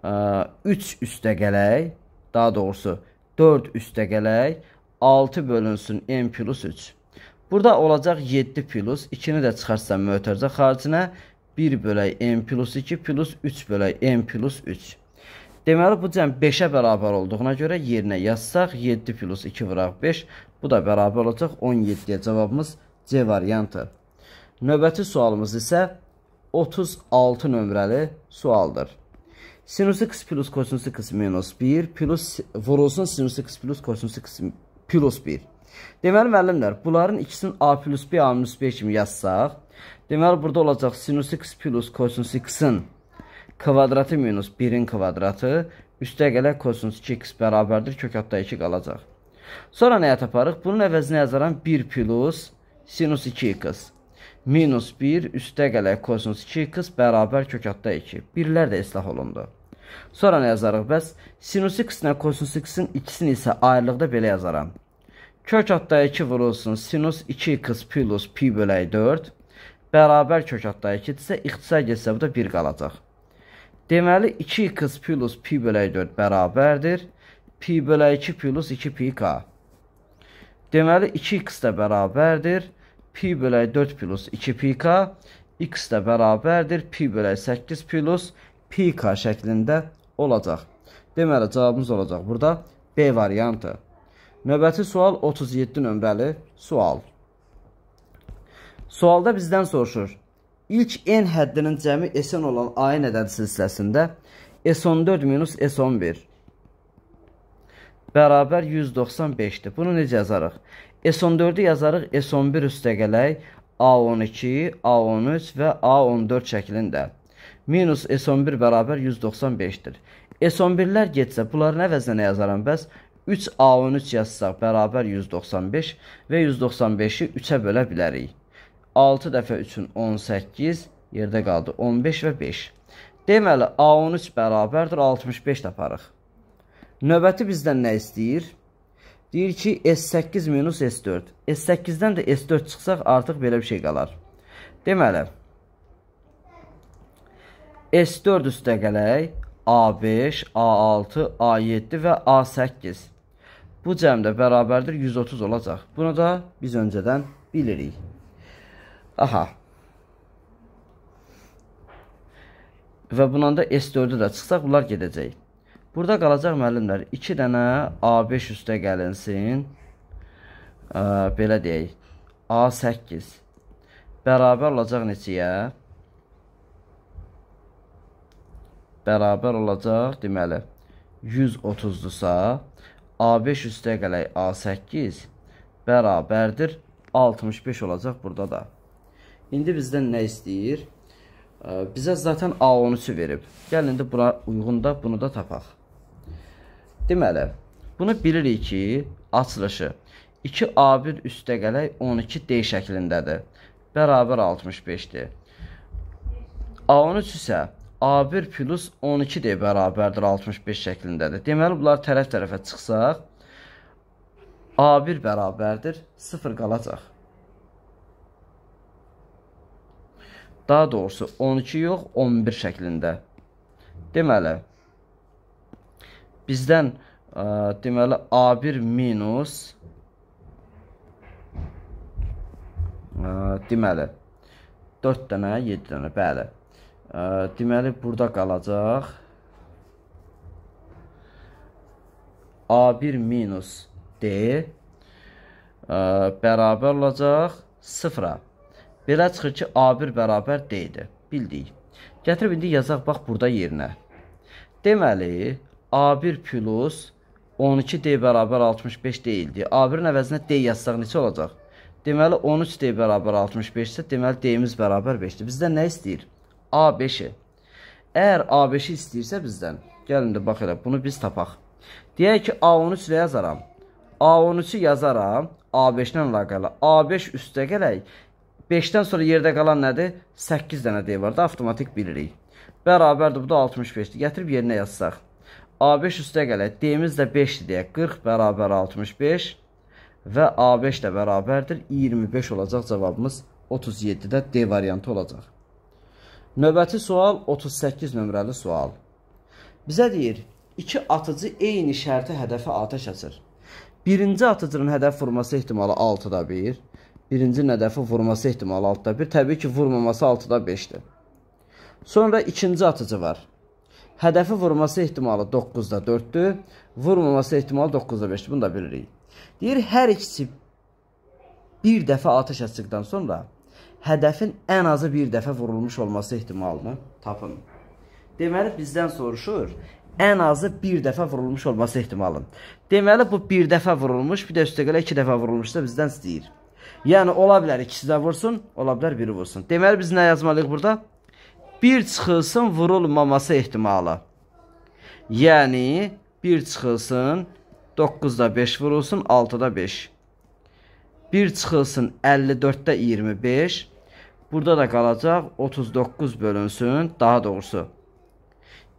3 üstə gələk, daha doğrusu 4 üstə gələk, 6 bölünsün n plus 3. Burada olacaq 7 plus, 2-ni də çıxarsam mötərcə xaricinə, 1 bölək n plus 2 plus 3 bölək n plus 3. Deməli, bu cəm 5-ə bərabər olduğuna görə yerinə yazsaq, 7 plus 2 vıraq 5, Bu da bərabər olacaq 17-yə cavabımız C variantı. Növbəti sualımız isə 36 nömrəli sualdır. Sinusu x plus kosinüsü x minus 1 plus vurusun sinusu x plus kosinüsü x plus 1. Deməli, müəllimlər, bunların ikisini a plus b, a minus b kimi yazsaq, deməli, burada olacaq sinus x plus kosinus x-in kvadratı minus 1-in kvadratı, üstə gələk kosinus 2x bərabərdir, kökatda 2 qalacaq. Sonra nəyə taparıq? Bunun əvəzinə yazaram 1 plus sinus 2x. Minus 1 üstə gələk kosinus 2x bərabər kökatda 2. Birlər də islah olundu. Sonra nə yazarıq? Bəs sinus x ilə kosinus x-in ikisini isə ayrılıqda belə yazaram. Kök atda 2 vurulsun sinus 2x plus pi bölək 4 bərabər kök atda 2 isə ixtisar getsə bu da 1 qalacaq. Deməli 2x plus pi bölək 4 bərabərdir 1 pi bölə 2 plus 2 pi k. Deməli, 2x də bərabərdir. Pi bölə 4 plus 2 pi k. x də bərabərdir. Pi bölə 8 plus pi k şəklində olacaq. Deməli, cavabımız olacaq burada B variantı. Növbəti sual 37 nömrəli sual. Sualda bizdən soruşur. İlk n həddinin cəmi SN olan ayın ədəd silsiləsində S14 minus S11 bərabər 195-dir. Bunu necə yazarıq? S14-ü yazarıq S11 üstəgələk A12, A13 və A14 şəklində. Minus S11 bərabər 195-dir. S11-lər getsə, bunların əvəzinə nə yazaram bəs? 3A13 yazsaq bərabər 195 və 195-i 3-ə bölə bilərik. 6 dəfə 3-ün 18, yerdə qaldı 15 və 5. Deməli, A13 bərabərdir 65 taparıq. Növbəti bizdən nə istəyir? Deyir ki, S8 minus S4. S8-dən də S4 çıxsaq, artıq belə bir şey qalar. Deməli, S4 üstə gələk, A5, A6, A7 və A8. Bu cəmdə bərabərdir 130 olacaq. Bunu da biz öncədən bilirik. Aha. Və bundan da S4-ü də çıxsaq, bunlar gedəcək. Burada qalacaq müəllimlər 2 dənə A5 üstə gəlinsin. Ə, belə deyək. A8 bərabər olacaq neçəyə? Bərabər olacaq, deməli 130-dusa A5 üstə gələk A8 bərabərdir 65 olacaq burada da. İndi bizdən nə istəyir? Bizə zaten A13-ü verib. Gəlin indi buna uyğun da bunu da tapaq. Deməli, bunu bilirik ki, açılışı 2A1 üstəgələk 12D şəklindədir. Bərabər 65-dir. A13 isə A1 plus 12D bərabərdir 65 şəklindədir. Deməli, bunlar tərəf-tərəfə çıxsaq, A1 bərabərdir, 0 qalacaq. Daha doğrusu 12 yox, 11 şəklində. Deməli, bizdən ə, e, deməli A1 minus ə, e, deməli 4 dənə, 7 dənə, bəli. Ə, e, deməli burada qalacaq A1 minus D ə, bərabər olacaq 0-a. Belə çıxır ki, A1 bərabər D-dir. Bildik. Gətirib indi yazaq bax burada yerinə. Deməli, A1 plus 12D bərabər 65 deyildi. A1-in əvəzinə D yazsaq neçə olacaq? Deməli 13D bərabər 65 isə deməli D-imiz bərabər 5-dir. Bizdən nə istəyir? A5-i. Əgər A5-i istəyirsə bizdən, gəlin də bax elə, bunu biz tapaq. Deyək ki, A13 ilə yazaram. A13-ü yazaram A5-lə əlaqəli. A5 üstə gələk, 5-dən sonra yerdə qalan nədir? 8 dənə D var da, avtomatik bilirik. Bərabərdir, bu da 65-dir. Gətirib yerinə yazsaq. A5 üstə gələk. D-imiz də 5-dir deyək. 40 bərabər 65 və A5 də bərabərdir. 25 olacaq cavabımız 37-də D variantı olacaq. Növbəti sual 38 nömrəli sual. Bizə deyir, iki atıcı eyni şərti hədəfə atəş açır. Birinci atıcının hədəf vurması ehtimalı 6-da 1. Birincinin hədəfi vurması ehtimalı 6-da 1. Təbii ki, vurmaması 6-da 5-dir. Sonra ikinci atıcı var. Hədəfi vurması ehtimalı 9-da 4-dür, vurmaması ehtimalı 9-da 5-dir, bunu da bilirik. Deyir, hər ikisi bir dəfə atəş açdıqdan sonra hədəfin ən azı bir dəfə vurulmuş olması ehtimalını tapın. Deməli, bizdən soruşur, ən azı bir dəfə vurulmuş olması ehtimalın. Deməli, bu bir dəfə vurulmuş, bir də üstəqələ iki dəfə vurulmuşsa bizdən istəyir. Yəni, ola bilər ikisi də vursun, ola bilər biri vursun. Deməli, biz nə yazmalıyıq burada? bir çıxılsın vurulmaması ehtimalı. Yəni, bir çıxılsın 9-da 5 vurulsun 6-da 5. Bir çıxılsın 54-də 25. Burada da qalacaq 39 bölünsün, daha doğrusu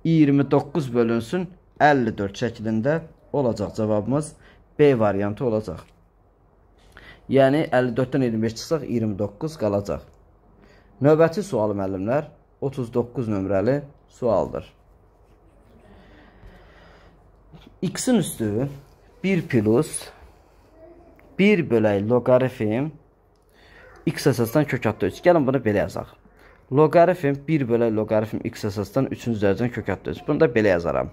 29 bölünsün 54 şəklində olacaq cavabımız B variantı olacaq. Yəni 54-dən 25 çıxsaq 29 qalacaq. Növbəti sual müəllimlər. 39 nömrəli sualdır. X-in üstü 1 plus 1 bölək loqarifm x əsasdan kök adda 3. Gəlin bunu belə yazaq. Loqarifm 1 bölək loqarifm x əsasdan 3-cü dərəcədən kök adda 3. Bunu da belə yazaram.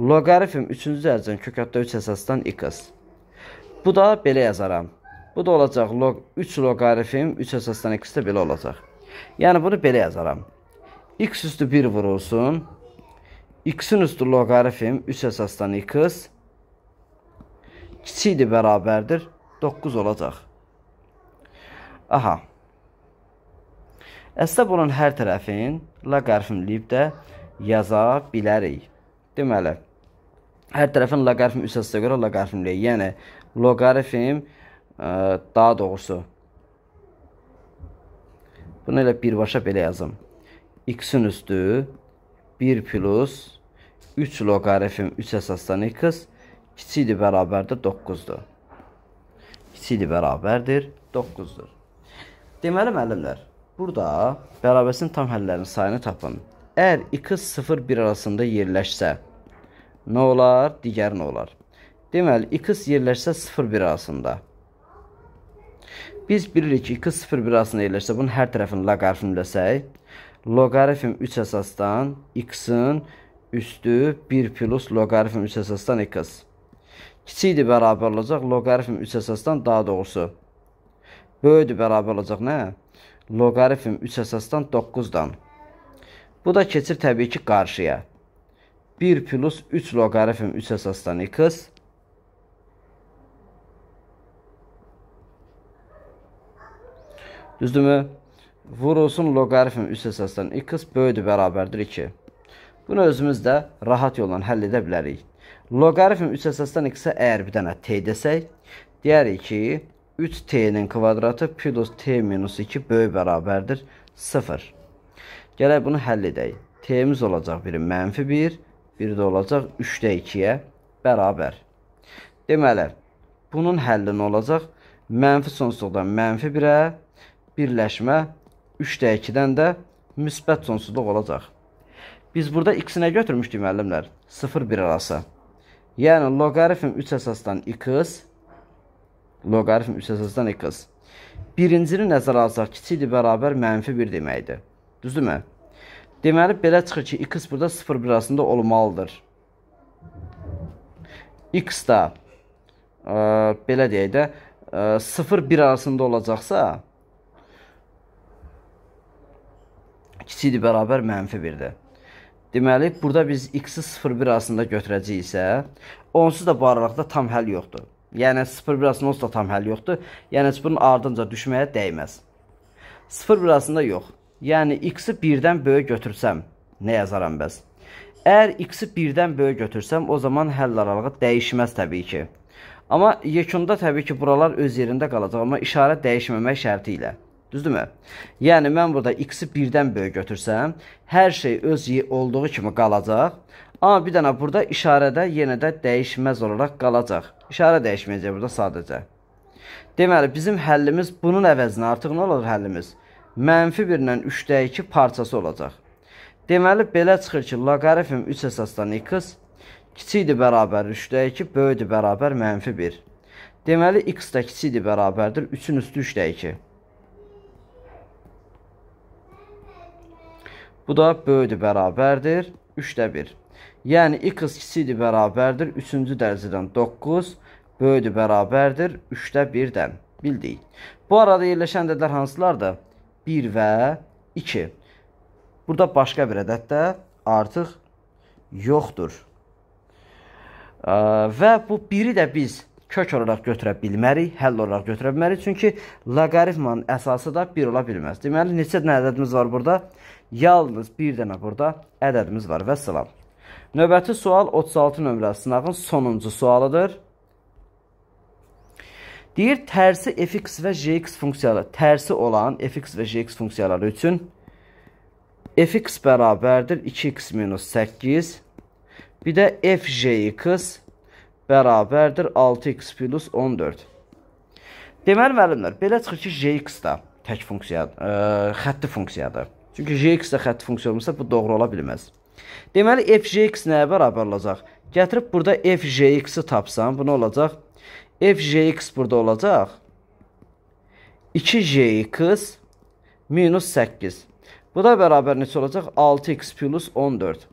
Loqarifm 3-cü dərəcədən kök adda 3 əsasdan x. Bu da belə yazaram. Bu da olacaq log 3 loqarifm 3 əsasdan x də belə olacaq. Yəni bunu belə yazaram x üstü 1 vurulsun. x-in üstü loqarifm 3 əsasdan x kiçikdir bərabərdir 9 olacaq. Aha. Əslində bunun hər tərəfin loqarifmləyib də yaza bilərik. Deməli, hər tərəfin loqarifm üsəsinə görə loqarifmləyir. Yəni loqarifm e, daha doğrusu bunu elə birbaşa belə yazım x-in üstü 1 plus 3 loqarifm 3 əsasdan x kiçikdir bərabərdir 9-dur. Kiçikdir bərabərdir 9-dur. Deməli müəllimlər, burada bərabərsinin tam həllərinin sayını tapın. Əgər x 0 1 arasında yerləşsə nə olar? Digər nə olar? Deməli x yerləşsə 0 1 arasında. Biz bilirik ki, 2 0 1 arasında yerləşsə bunun hər tərəfini laqarifmləsək, loqarifm 3 əsasdan x-in üstü 1 plus loqarifm 3 əsasdan x. Kiçikdir bərabər olacaq loqarifm 3 əsasdan daha doğrusu. Böyüdür bərabər olacaq nə? Loqarifm 3 əsasdan 9-dan. Bu da keçir təbii ki qarşıya. 1 plus 3 loqarifm 3 əsasdan x. Düzdürmü? Vur olsun loqarifm üst əsasdan x böyüdür bərabərdir 2. Bunu özümüz də rahat yolla həll edə bilərik. Loqarifm üst əsasdan x-ə əgər bir dənə t desək, deyərik ki, 3t-nin kvadratı plus t minus 2 böyük bərabərdir 0. Gələk bunu həll edək. t-miz olacaq biri mənfi 1, biri də olacaq 3-də 2-yə bərabər. Deməli, bunun həlli nə olacaq? Mənfi sonsuzluqdan mənfi 1-ə birləşmə 3-də 2-dən də müsbət sonsuzluq olacaq. Biz burada x-nə götürmüşdük müəllimlər? 0-1 arası. Yəni loqaritm 3 əsasdan x loqaritm 3 əsasdan x. Birincini nəzərə alsaq, kiçikdir bərabər -1 deməkdir. Düzdürmü? Deməli belə çıxır ki, x burada 0-1 arasında olmalıdır. x da ə, belə deyək də 0-1 e, arasında olacaqsa, kiçikdir bərabər mənfi 1-dir. Deməli, burada biz x-i 0,1 arasında götürəcəyiksə, onsuz da bu aralıqda tam həll yoxdur. Yəni 0,1 arasında onsuz da tam həll yoxdur. Yəni bunun ardınca düşməyə dəyməz. 0,1 arasında yox. Yəni x-i 1-dən böyük götürsəm, nə yazaram bəs? Əgər x-i 1-dən böyük götürsəm, o zaman həll aralığı dəyişməz təbii ki. Amma yekunda təbii ki, buralar öz yerində qalacaq, amma işarə dəyişməmək şərti ilə. Düzdürmü? Yəni mən burada x-i 1-dən böyük götürsəm, hər şey öz olduğu kimi qalacaq. Amma bir dənə burada işarədə yenə də dəyişməz olaraq qalacaq. İşarə dəyişməyəcək burada sadəcə. Deməli, bizim həllimiz bunun əvəzinə artıq nə olur həllimiz? Mənfi 1-lə 3-də 2 parçası olacaq. Deməli, belə çıxır ki, loqarifm 3 əsasdan x, kiçikdir bərabər 3-də 2, böyüdür bərabər mənfi 1. Deməli, x də kiçikdir bərabərdir 3-ün üstü 3-də 2. Bu da böyüdür bərabərdir 3-də 1. Yəni x kiçikdir bərabərdir 3-cü dərəcədən 9 böyüdür bərabərdir 3-də 1-dən. Bildik. Bu arada yerləşən ədədlər hansılardır? 1 və 2. Burada başqa bir ədəd də artıq yoxdur. Və bu biri də biz kök olaraq götürə bilmərik, həll olaraq götürə bilmərik. Çünki loqaritmanın əsası da 1 ola bilməz. Deməli, neçə dənə ədədimiz var burada? Yalnız bir dənə burada ədədimiz var və salam. Növbəti sual 36 nömrəli sınağın sonuncu sualıdır. Deyir, tərsi fx və jx funksiyaları, tərsi olan fx və jx funksiyaları üçün fx bərabərdir 2x minus 8, bir də fjx bərabərdir 6x plus 14. Deməli, müəllimlər, belə çıxır ki, jx da tək funksiyadır, ə, e, xətti funksiyadır. Çünki jx-də xətt funksiyamızsa bu doğru ola bilməz. Deməli fjx nəyə bərabər olacaq? Gətirib burada fjx-i tapsam, bu nə olacaq? fjx burada olacaq 2jx minus 8. Bu da bərabər neçə olacaq? 6x plus 14.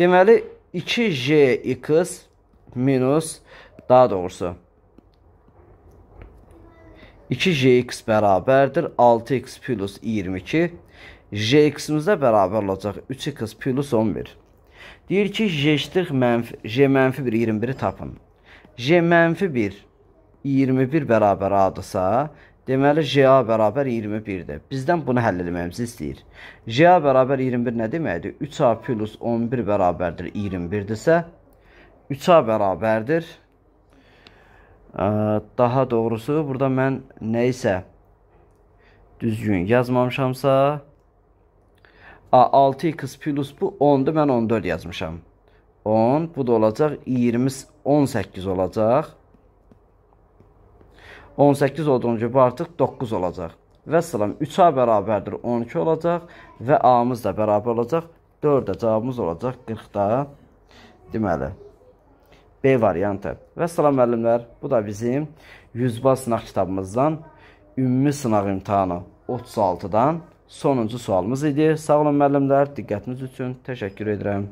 Deməli 2jx minus daha doğrusu 2jx bərabərdir 6x plus 22 JX-imizlə bərabər olacaq 3x plus 11. Deyir ki, J-40 mənfi, J mənfi 1, 21-i tapın. J mənfi 1, 21 bərabər A-dırsa, deməli J-A bərabər 21-dir. Bizdən bunu həll etməyimizi istəyir. J-A bərabər 21 nə deməkdir? 3A plus 11 bərabərdir 21-dirsə, 3A bərabərdir. Daha doğrusu, burada mən nə isə düzgün yazmamışamsa, 6x plus bu 10-dur. Mən 14 yazmışam. 10, bu da olacaq 20, 18 olacaq. 18 olduğunca bu artıq 9 olacaq. Və salam 3A bərabərdir 12 olacaq və A-mız da bərabər olacaq 4-də cavabımız olacaq 40-da. Deməli B variantı. Və salam müəllimlər, bu da bizim 100 bas sınaq kitabımızdan ümumi sınaq imtahanı 36-dan sonuncu sualımız idi. Sağ olun müəllimlər, diqqətiniz üçün təşəkkür edirəm.